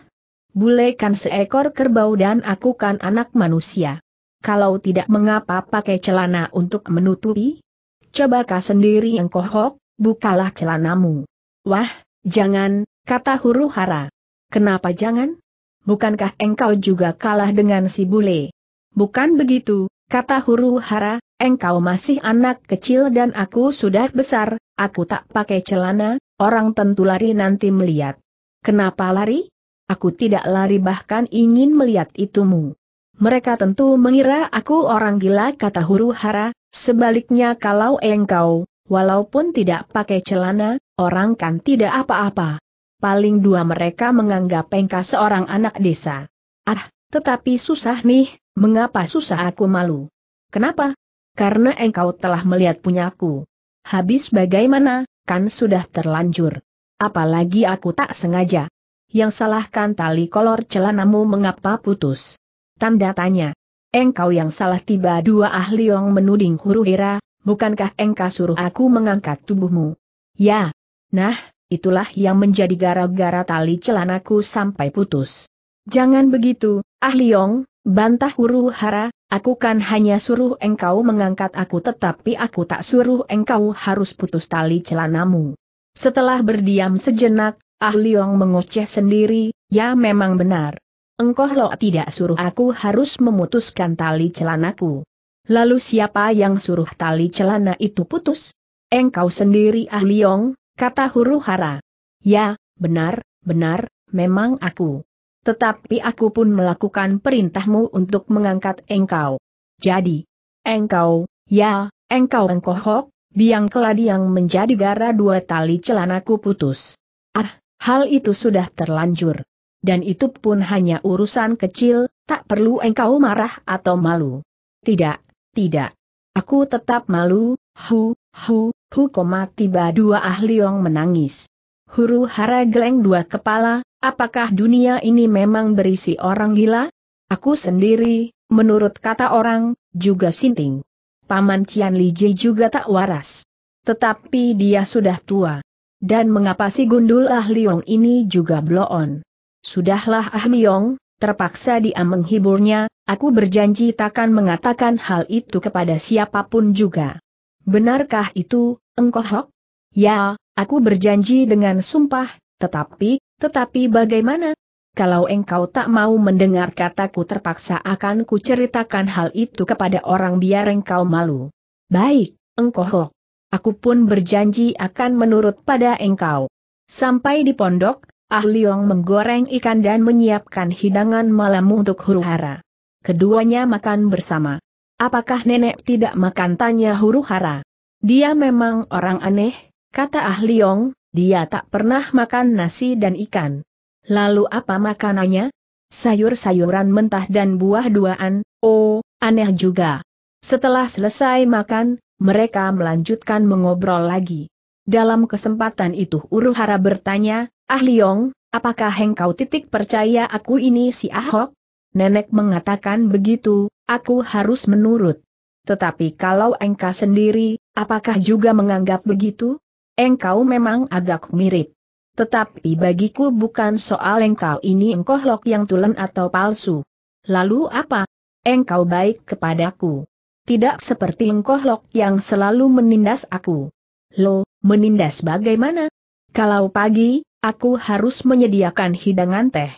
Bule kan seekor kerbau dan aku kan anak manusia. Kalau tidak mengapa pakai celana untuk menutupi? Coba Cobakah sendiri yang kohok, bukalah celanamu. Wah, jangan, kata huru hara. Kenapa jangan? Bukankah engkau juga kalah dengan si bule? Bukan begitu, kata huru hara, engkau masih anak kecil dan aku sudah besar, aku tak pakai celana, orang tentu lari nanti melihat. Kenapa lari? Aku tidak lari bahkan ingin melihat itumu. Mereka tentu mengira aku orang gila kata huru hara, Sebaliknya kalau engkau, walaupun tidak pakai celana, orang kan tidak apa-apa. Paling dua mereka menganggap engkau seorang anak desa. Ah, tetapi susah nih, mengapa susah aku malu? Kenapa? Karena engkau telah melihat punyaku. Habis bagaimana, kan sudah terlanjur. Apalagi aku tak sengaja. Yang salahkan tali kolor celanamu mengapa putus? Tanda tanya. Engkau yang salah tiba dua ahli yang menuding huru hira, bukankah engkau suruh aku mengangkat tubuhmu? Ya. Nah, itulah yang menjadi gara-gara tali celanaku sampai putus. Jangan begitu, ahli yang, bantah huru hara, aku kan hanya suruh engkau mengangkat aku tetapi aku tak suruh engkau harus putus tali celanamu. Setelah berdiam sejenak, ahli yang mengoceh sendiri, ya memang benar engkau lo tidak suruh aku harus memutuskan tali celanaku. Lalu siapa yang suruh tali celana itu putus? Engkau sendiri ah Liong, kata huru hara. Ya, benar, benar, memang aku. Tetapi aku pun melakukan perintahmu untuk mengangkat engkau. Jadi, engkau, ya, engkau engkau biang keladi yang menjadi gara dua tali celanaku putus. Ah, hal itu sudah terlanjur dan itu pun hanya urusan kecil, tak perlu engkau marah atau malu. Tidak, tidak. Aku tetap malu, hu, hu, hu, koma tiba dua ahli yang menangis. Huru hara geleng dua kepala, apakah dunia ini memang berisi orang gila? Aku sendiri, menurut kata orang, juga sinting. Paman Cian Lije juga tak waras. Tetapi dia sudah tua. Dan mengapa si gundul ahli ini juga bloon? Sudahlah Ah Myong, terpaksa dia menghiburnya, aku berjanji takkan mengatakan hal itu kepada siapapun juga. Benarkah itu, engkau Hok? Ya, aku berjanji dengan sumpah, tetapi, tetapi bagaimana? Kalau engkau tak mau mendengar kataku terpaksa akan kuceritakan hal itu kepada orang biar engkau malu. Baik, engkau Hok. Aku pun berjanji akan menurut pada engkau. Sampai di pondok, Ah Liong menggoreng ikan dan menyiapkan hidangan malam untuk huru hara. Keduanya makan bersama. Apakah nenek tidak makan tanya huru hara? Dia memang orang aneh, kata Ah Liong, dia tak pernah makan nasi dan ikan. Lalu apa makanannya? Sayur-sayuran mentah dan buah duaan, oh, aneh juga. Setelah selesai makan, mereka melanjutkan mengobrol lagi. Dalam kesempatan itu Uruhara bertanya, Ah Liong, apakah engkau titik percaya aku ini si Ahok? Ah Nenek mengatakan begitu, aku harus menurut. Tetapi kalau engkau sendiri, apakah juga menganggap begitu? Engkau memang agak mirip. Tetapi bagiku bukan soal engkau ini engkau lok yang tulen atau palsu. Lalu apa? Engkau baik kepadaku. Tidak seperti engkau lok yang selalu menindas aku. Lo, menindas bagaimana? Kalau pagi, Aku harus menyediakan hidangan teh.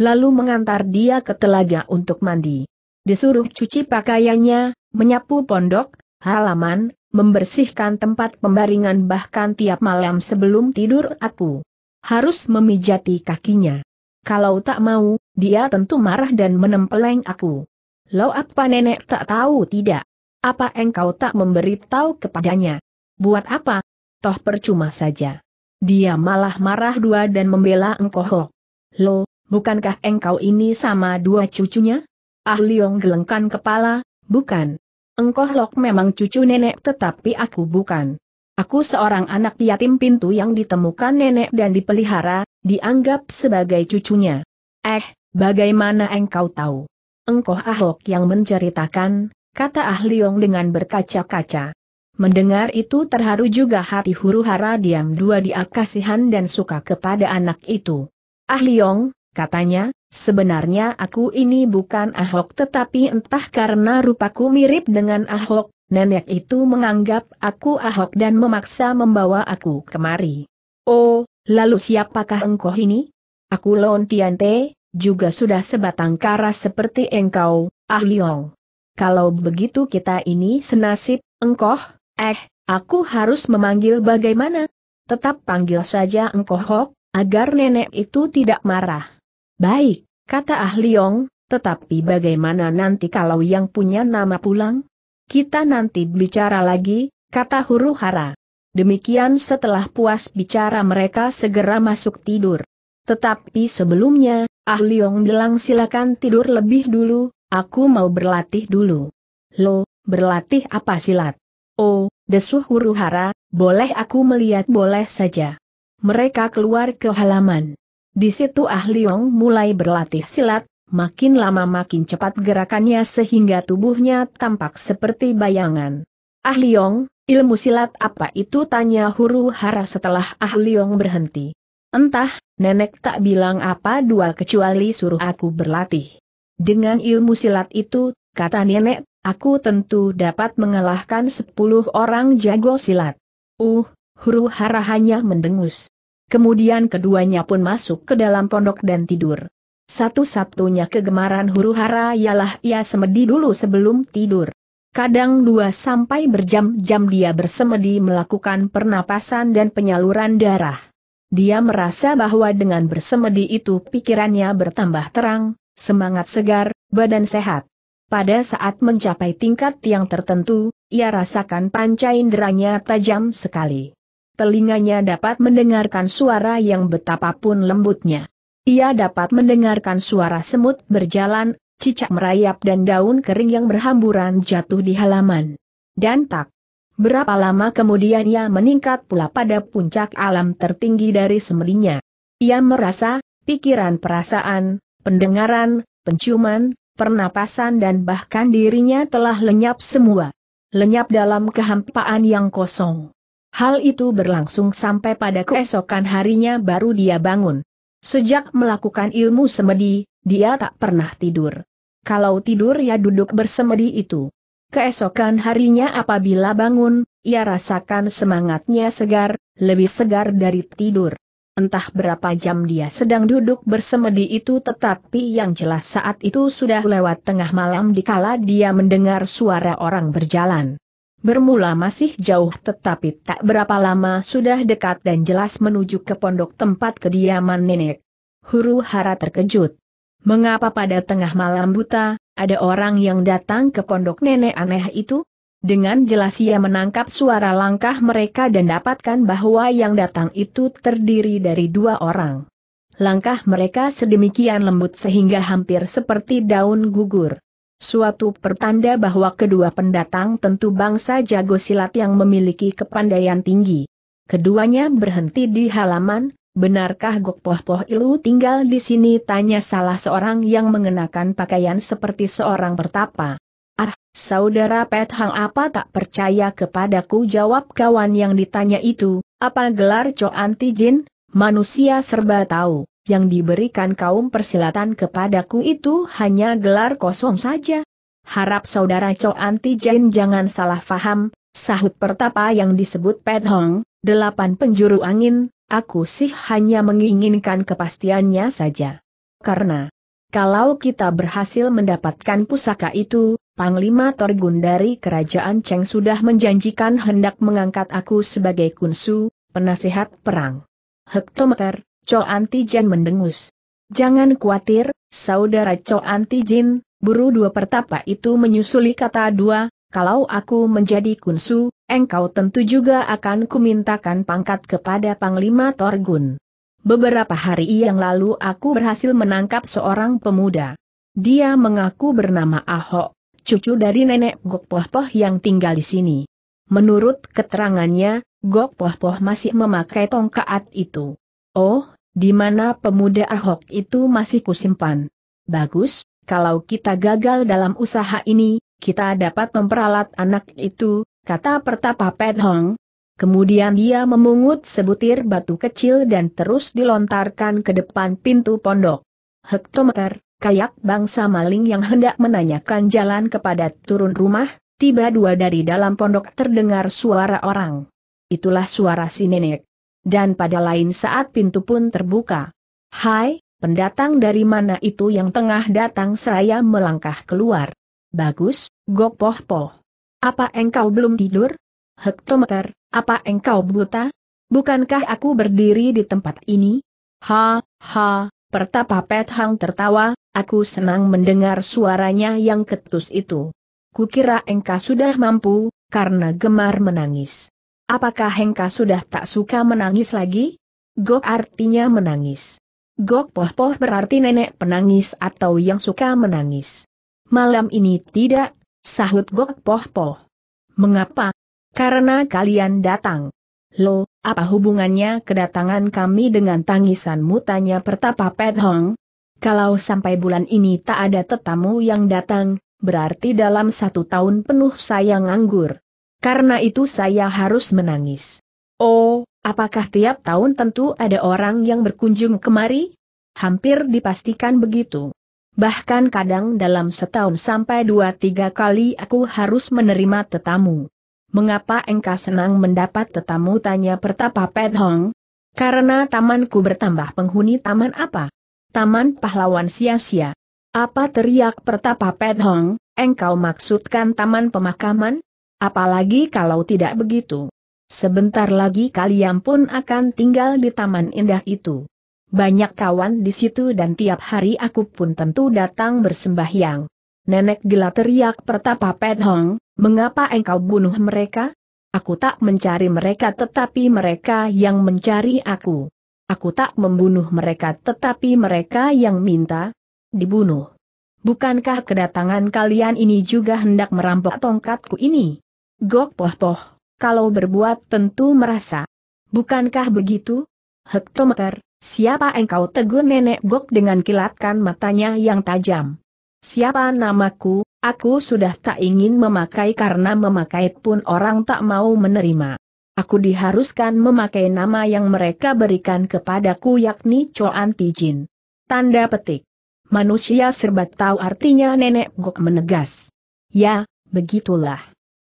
Lalu mengantar dia ke telaga untuk mandi. Disuruh cuci pakaiannya, menyapu pondok, halaman, membersihkan tempat pembaringan bahkan tiap malam sebelum tidur aku. Harus memijati kakinya. Kalau tak mau, dia tentu marah dan menempeleng aku. Lo apa nenek tak tahu tidak? Apa engkau tak memberitahu kepadanya? Buat apa? Toh percuma saja. Dia malah marah dua dan membela engkau Lo, bukankah engkau ini sama dua cucunya? Ah Liong gelengkan kepala, bukan. Engkau Lok memang cucu nenek tetapi aku bukan. Aku seorang anak yatim pintu yang ditemukan nenek dan dipelihara, dianggap sebagai cucunya. Eh, bagaimana engkau tahu? Engkau Ahok yang menceritakan, kata Ah Liong dengan berkaca-kaca. Mendengar itu terharu juga hati huru hara diam dua dia kasihan dan suka kepada anak itu. Ah Liong, katanya, sebenarnya aku ini bukan Ahok tetapi entah karena rupaku mirip dengan Ahok, nenek itu menganggap aku Ahok dan memaksa membawa aku kemari. Oh, lalu siapakah engkau ini? Aku Lon Tiante, juga sudah sebatang kara seperti engkau, Ah Liong. Kalau begitu kita ini senasib, engkau, Eh, aku harus memanggil bagaimana? Tetap panggil saja engkau Hok, agar nenek itu tidak marah. Baik, kata Ah Liong, tetapi bagaimana nanti kalau yang punya nama pulang? Kita nanti bicara lagi, kata Huru Hara. Demikian setelah puas bicara mereka segera masuk tidur. Tetapi sebelumnya, Ah Liong bilang silakan tidur lebih dulu, aku mau berlatih dulu. Lo, berlatih apa silat? Oh, desuh huru hara, boleh aku melihat boleh saja. Mereka keluar ke halaman. Di situ Ah mulai berlatih silat, makin lama makin cepat gerakannya sehingga tubuhnya tampak seperti bayangan. Ah ilmu silat apa itu tanya huru hara setelah Ah berhenti. Entah, nenek tak bilang apa dua kecuali suruh aku berlatih. Dengan ilmu silat itu, kata nenek, aku tentu dapat mengalahkan sepuluh orang jago silat. Uh, huru hara hanya mendengus. Kemudian keduanya pun masuk ke dalam pondok dan tidur. Satu-satunya kegemaran huru hara ialah ia semedi dulu sebelum tidur. Kadang dua sampai berjam-jam dia bersemedi melakukan pernapasan dan penyaluran darah. Dia merasa bahwa dengan bersemedi itu pikirannya bertambah terang, semangat segar, badan sehat. Pada saat mencapai tingkat yang tertentu, ia rasakan panca inderanya tajam sekali. Telinganya dapat mendengarkan suara yang betapapun lembutnya. Ia dapat mendengarkan suara semut berjalan, cicak merayap dan daun kering yang berhamburan jatuh di halaman. Dan tak berapa lama kemudian ia meningkat pula pada puncak alam tertinggi dari semelinya. Ia merasa, pikiran perasaan, pendengaran, penciuman, pernapasan dan bahkan dirinya telah lenyap semua. Lenyap dalam kehampaan yang kosong. Hal itu berlangsung sampai pada keesokan harinya baru dia bangun. Sejak melakukan ilmu semedi, dia tak pernah tidur. Kalau tidur ya duduk bersemedi itu. Keesokan harinya apabila bangun, ia rasakan semangatnya segar, lebih segar dari tidur. Entah berapa jam dia sedang duduk bersemedi itu tetapi yang jelas saat itu sudah lewat tengah malam dikala dia mendengar suara orang berjalan. Bermula masih jauh tetapi tak berapa lama sudah dekat dan jelas menuju ke pondok tempat kediaman nenek. Huru hara terkejut. Mengapa pada tengah malam buta, ada orang yang datang ke pondok nenek aneh itu? Dengan jelas ia menangkap suara langkah mereka dan dapatkan bahwa yang datang itu terdiri dari dua orang. Langkah mereka sedemikian lembut sehingga hampir seperti daun gugur. Suatu pertanda bahwa kedua pendatang tentu bangsa jago silat yang memiliki kepandaian tinggi. Keduanya berhenti di halaman, benarkah Gokpoh-Poh Ilu tinggal di sini? Tanya salah seorang yang mengenakan pakaian seperti seorang pertapa. Saudara Pet Hang apa tak percaya kepadaku jawab kawan yang ditanya itu, apa gelar Cho Anti Jin, manusia serba tahu, yang diberikan kaum persilatan kepadaku itu hanya gelar kosong saja. Harap saudara Cho Anti Jin jangan salah faham, sahut pertapa yang disebut Pet Hang. delapan penjuru angin, aku sih hanya menginginkan kepastiannya saja. Karena, kalau kita berhasil mendapatkan pusaka itu, Panglima Torgun dari Kerajaan Cheng sudah menjanjikan hendak mengangkat aku sebagai kunsu, penasehat perang. Hektometer, Cho Jin mendengus. Jangan khawatir, saudara Cho Jin, buru dua pertapa itu menyusuli kata dua, kalau aku menjadi kunsu, engkau tentu juga akan kumintakan pangkat kepada Panglima Torgun. Beberapa hari yang lalu aku berhasil menangkap seorang pemuda. Dia mengaku bernama Ahok cucu dari nenek Gok Poh Poh yang tinggal di sini. Menurut keterangannya, Gok Poh Poh masih memakai tongkat itu. Oh, di mana pemuda Ahok itu masih kusimpan. Bagus, kalau kita gagal dalam usaha ini, kita dapat memperalat anak itu, kata Pertapa Pedhong. Kemudian dia memungut sebutir batu kecil dan terus dilontarkan ke depan pintu pondok. Hektometer, kayak bangsa maling yang hendak menanyakan jalan kepada turun rumah, tiba dua dari dalam pondok terdengar suara orang. Itulah suara si nenek. Dan pada lain saat pintu pun terbuka. Hai, pendatang dari mana itu yang tengah datang seraya melangkah keluar. Bagus, Gok Poh Poh. Apa engkau belum tidur? Hektometer, apa engkau buta? Bukankah aku berdiri di tempat ini? Ha, ha, Pertapa Pet Hang tertawa, Aku senang mendengar suaranya yang ketus itu. Kukira engkau sudah mampu, karena gemar menangis. Apakah engkau sudah tak suka menangis lagi? Gok artinya menangis. Gok poh-poh berarti nenek penangis atau yang suka menangis. Malam ini tidak, sahut Gok poh-poh. Mengapa? Karena kalian datang. Lo, apa hubungannya kedatangan kami dengan tangisanmu tanya pertapa Pet Hong? Kalau sampai bulan ini tak ada tetamu yang datang, berarti dalam satu tahun penuh saya nganggur. Karena itu saya harus menangis. Oh, apakah tiap tahun tentu ada orang yang berkunjung kemari? Hampir dipastikan begitu. Bahkan kadang dalam setahun sampai dua tiga kali aku harus menerima tetamu. Mengapa engkau senang mendapat tetamu tanya pertapa Pedhong? Karena tamanku bertambah penghuni taman apa? Taman Pahlawan sia-sia. Apa teriak Pertapa Pedhong, engkau maksudkan taman pemakaman? Apalagi kalau tidak begitu. Sebentar lagi kalian pun akan tinggal di taman indah itu. Banyak kawan di situ dan tiap hari aku pun tentu datang bersembahyang. Nenek gila teriak Pertapa Pedhong, mengapa engkau bunuh mereka? Aku tak mencari mereka tetapi mereka yang mencari aku. Aku tak membunuh mereka tetapi mereka yang minta dibunuh. Bukankah kedatangan kalian ini juga hendak merampok tongkatku ini? Gok poh poh, kalau berbuat tentu merasa. Bukankah begitu? Hektometer, siapa engkau tegur nenek Gok dengan kilatkan matanya yang tajam? Siapa namaku, aku sudah tak ingin memakai karena memakai pun orang tak mau menerima. Aku diharuskan memakai nama yang mereka berikan kepadaku yakni Choan Tijin. Tanda petik. Manusia serba tahu artinya nenek Gok menegas. Ya, begitulah.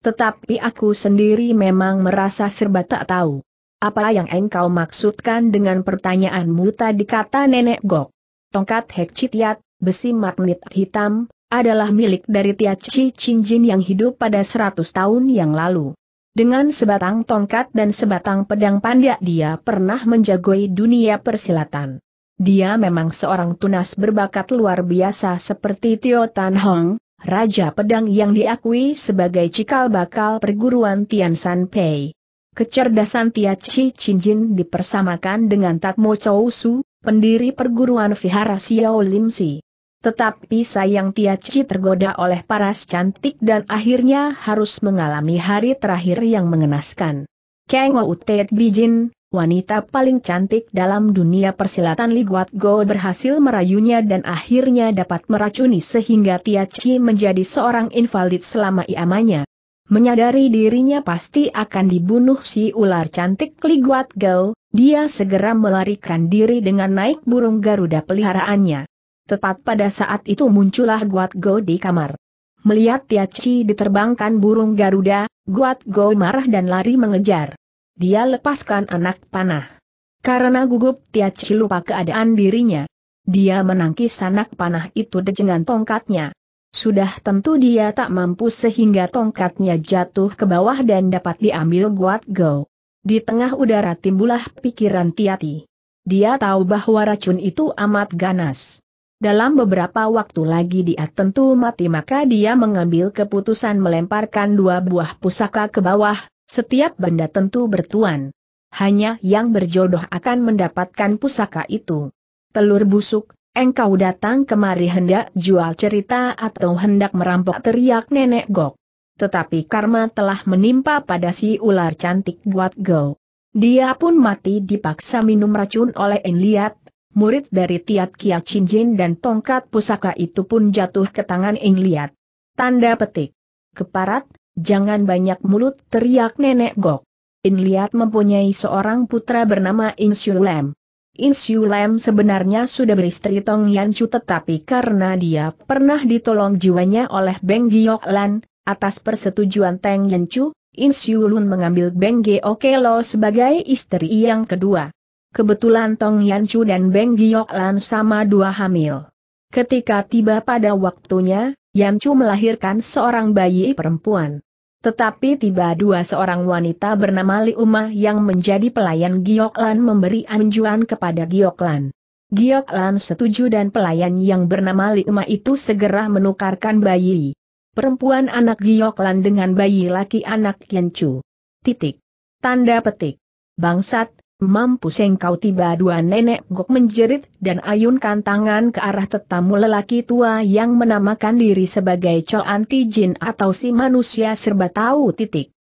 Tetapi aku sendiri memang merasa serba tak tahu. Apa yang engkau maksudkan dengan pertanyaanmu tadi kata nenek Gok? Tongkat Hek Citiat, besi magnet hitam, adalah milik dari Tia Chi yang hidup pada 100 tahun yang lalu. Dengan sebatang tongkat dan sebatang pedang pandak dia pernah menjagoi dunia persilatan. Dia memang seorang tunas berbakat luar biasa seperti Tio Tan Hong, Raja Pedang yang diakui sebagai cikal bakal perguruan Tian San Pei. Kecerdasan Tia Chi Jin dipersamakan dengan Tatmo Chou Su, pendiri perguruan Vihara Xiao Lim Si. Tetapi sayang Tiaci tergoda oleh paras cantik dan akhirnya harus mengalami hari terakhir yang mengenaskan. Kengo Outet Bijin, wanita paling cantik dalam dunia persilatan Li Guat Go berhasil merayunya dan akhirnya dapat meracuni sehingga Tiaci menjadi seorang invalid selama iamanya. Menyadari dirinya pasti akan dibunuh si ular cantik Li Guat Go, dia segera melarikan diri dengan naik burung Garuda peliharaannya. Tepat pada saat itu muncullah Guat Go di kamar. Melihat Tiachi diterbangkan burung Garuda, Guat Go marah dan lari mengejar. Dia lepaskan anak panah. Karena gugup Tiachi lupa keadaan dirinya. Dia menangkis anak panah itu dengan tongkatnya. Sudah tentu dia tak mampu sehingga tongkatnya jatuh ke bawah dan dapat diambil Guat Go. Di tengah udara timbulah pikiran Tiati. Dia tahu bahwa racun itu amat ganas. Dalam beberapa waktu lagi dia tentu mati maka dia mengambil keputusan melemparkan dua buah pusaka ke bawah, setiap benda tentu bertuan. Hanya yang berjodoh akan mendapatkan pusaka itu. Telur busuk, engkau datang kemari hendak jual cerita atau hendak merampok teriak nenek Gok. Tetapi karma telah menimpa pada si ular cantik buat Go. Dia pun mati dipaksa minum racun oleh Enliat, murid dari Tiat Kia Cinjin dan tongkat pusaka itu pun jatuh ke tangan Ing Liat. Tanda petik. Keparat, jangan banyak mulut teriak nenek Gok. In Liat mempunyai seorang putra bernama In Shulem. In Lam sebenarnya sudah beristri Tong Yanchu tetapi karena dia pernah ditolong jiwanya oleh Beng Lan, atas persetujuan Teng Yanchu, In Lun mengambil Beng Lo sebagai istri yang kedua. Kebetulan Tong Yanchu dan Beng Giok sama dua hamil. Ketika tiba pada waktunya, Yanchu melahirkan seorang bayi perempuan. Tetapi tiba dua seorang wanita bernama Li Uma yang menjadi pelayan Gioklan memberi anjuran kepada Gioklan. Gioklan setuju dan pelayan yang bernama Li Uma itu segera menukarkan bayi. Perempuan anak Gioklan dengan bayi laki anak Yancu. Titik. Tanda petik. Bangsat, Mampus engkau tiba dua nenek gok menjerit dan ayunkan tangan ke arah tetamu lelaki tua yang menamakan diri sebagai Anti Tijin atau si manusia serba tahu titik.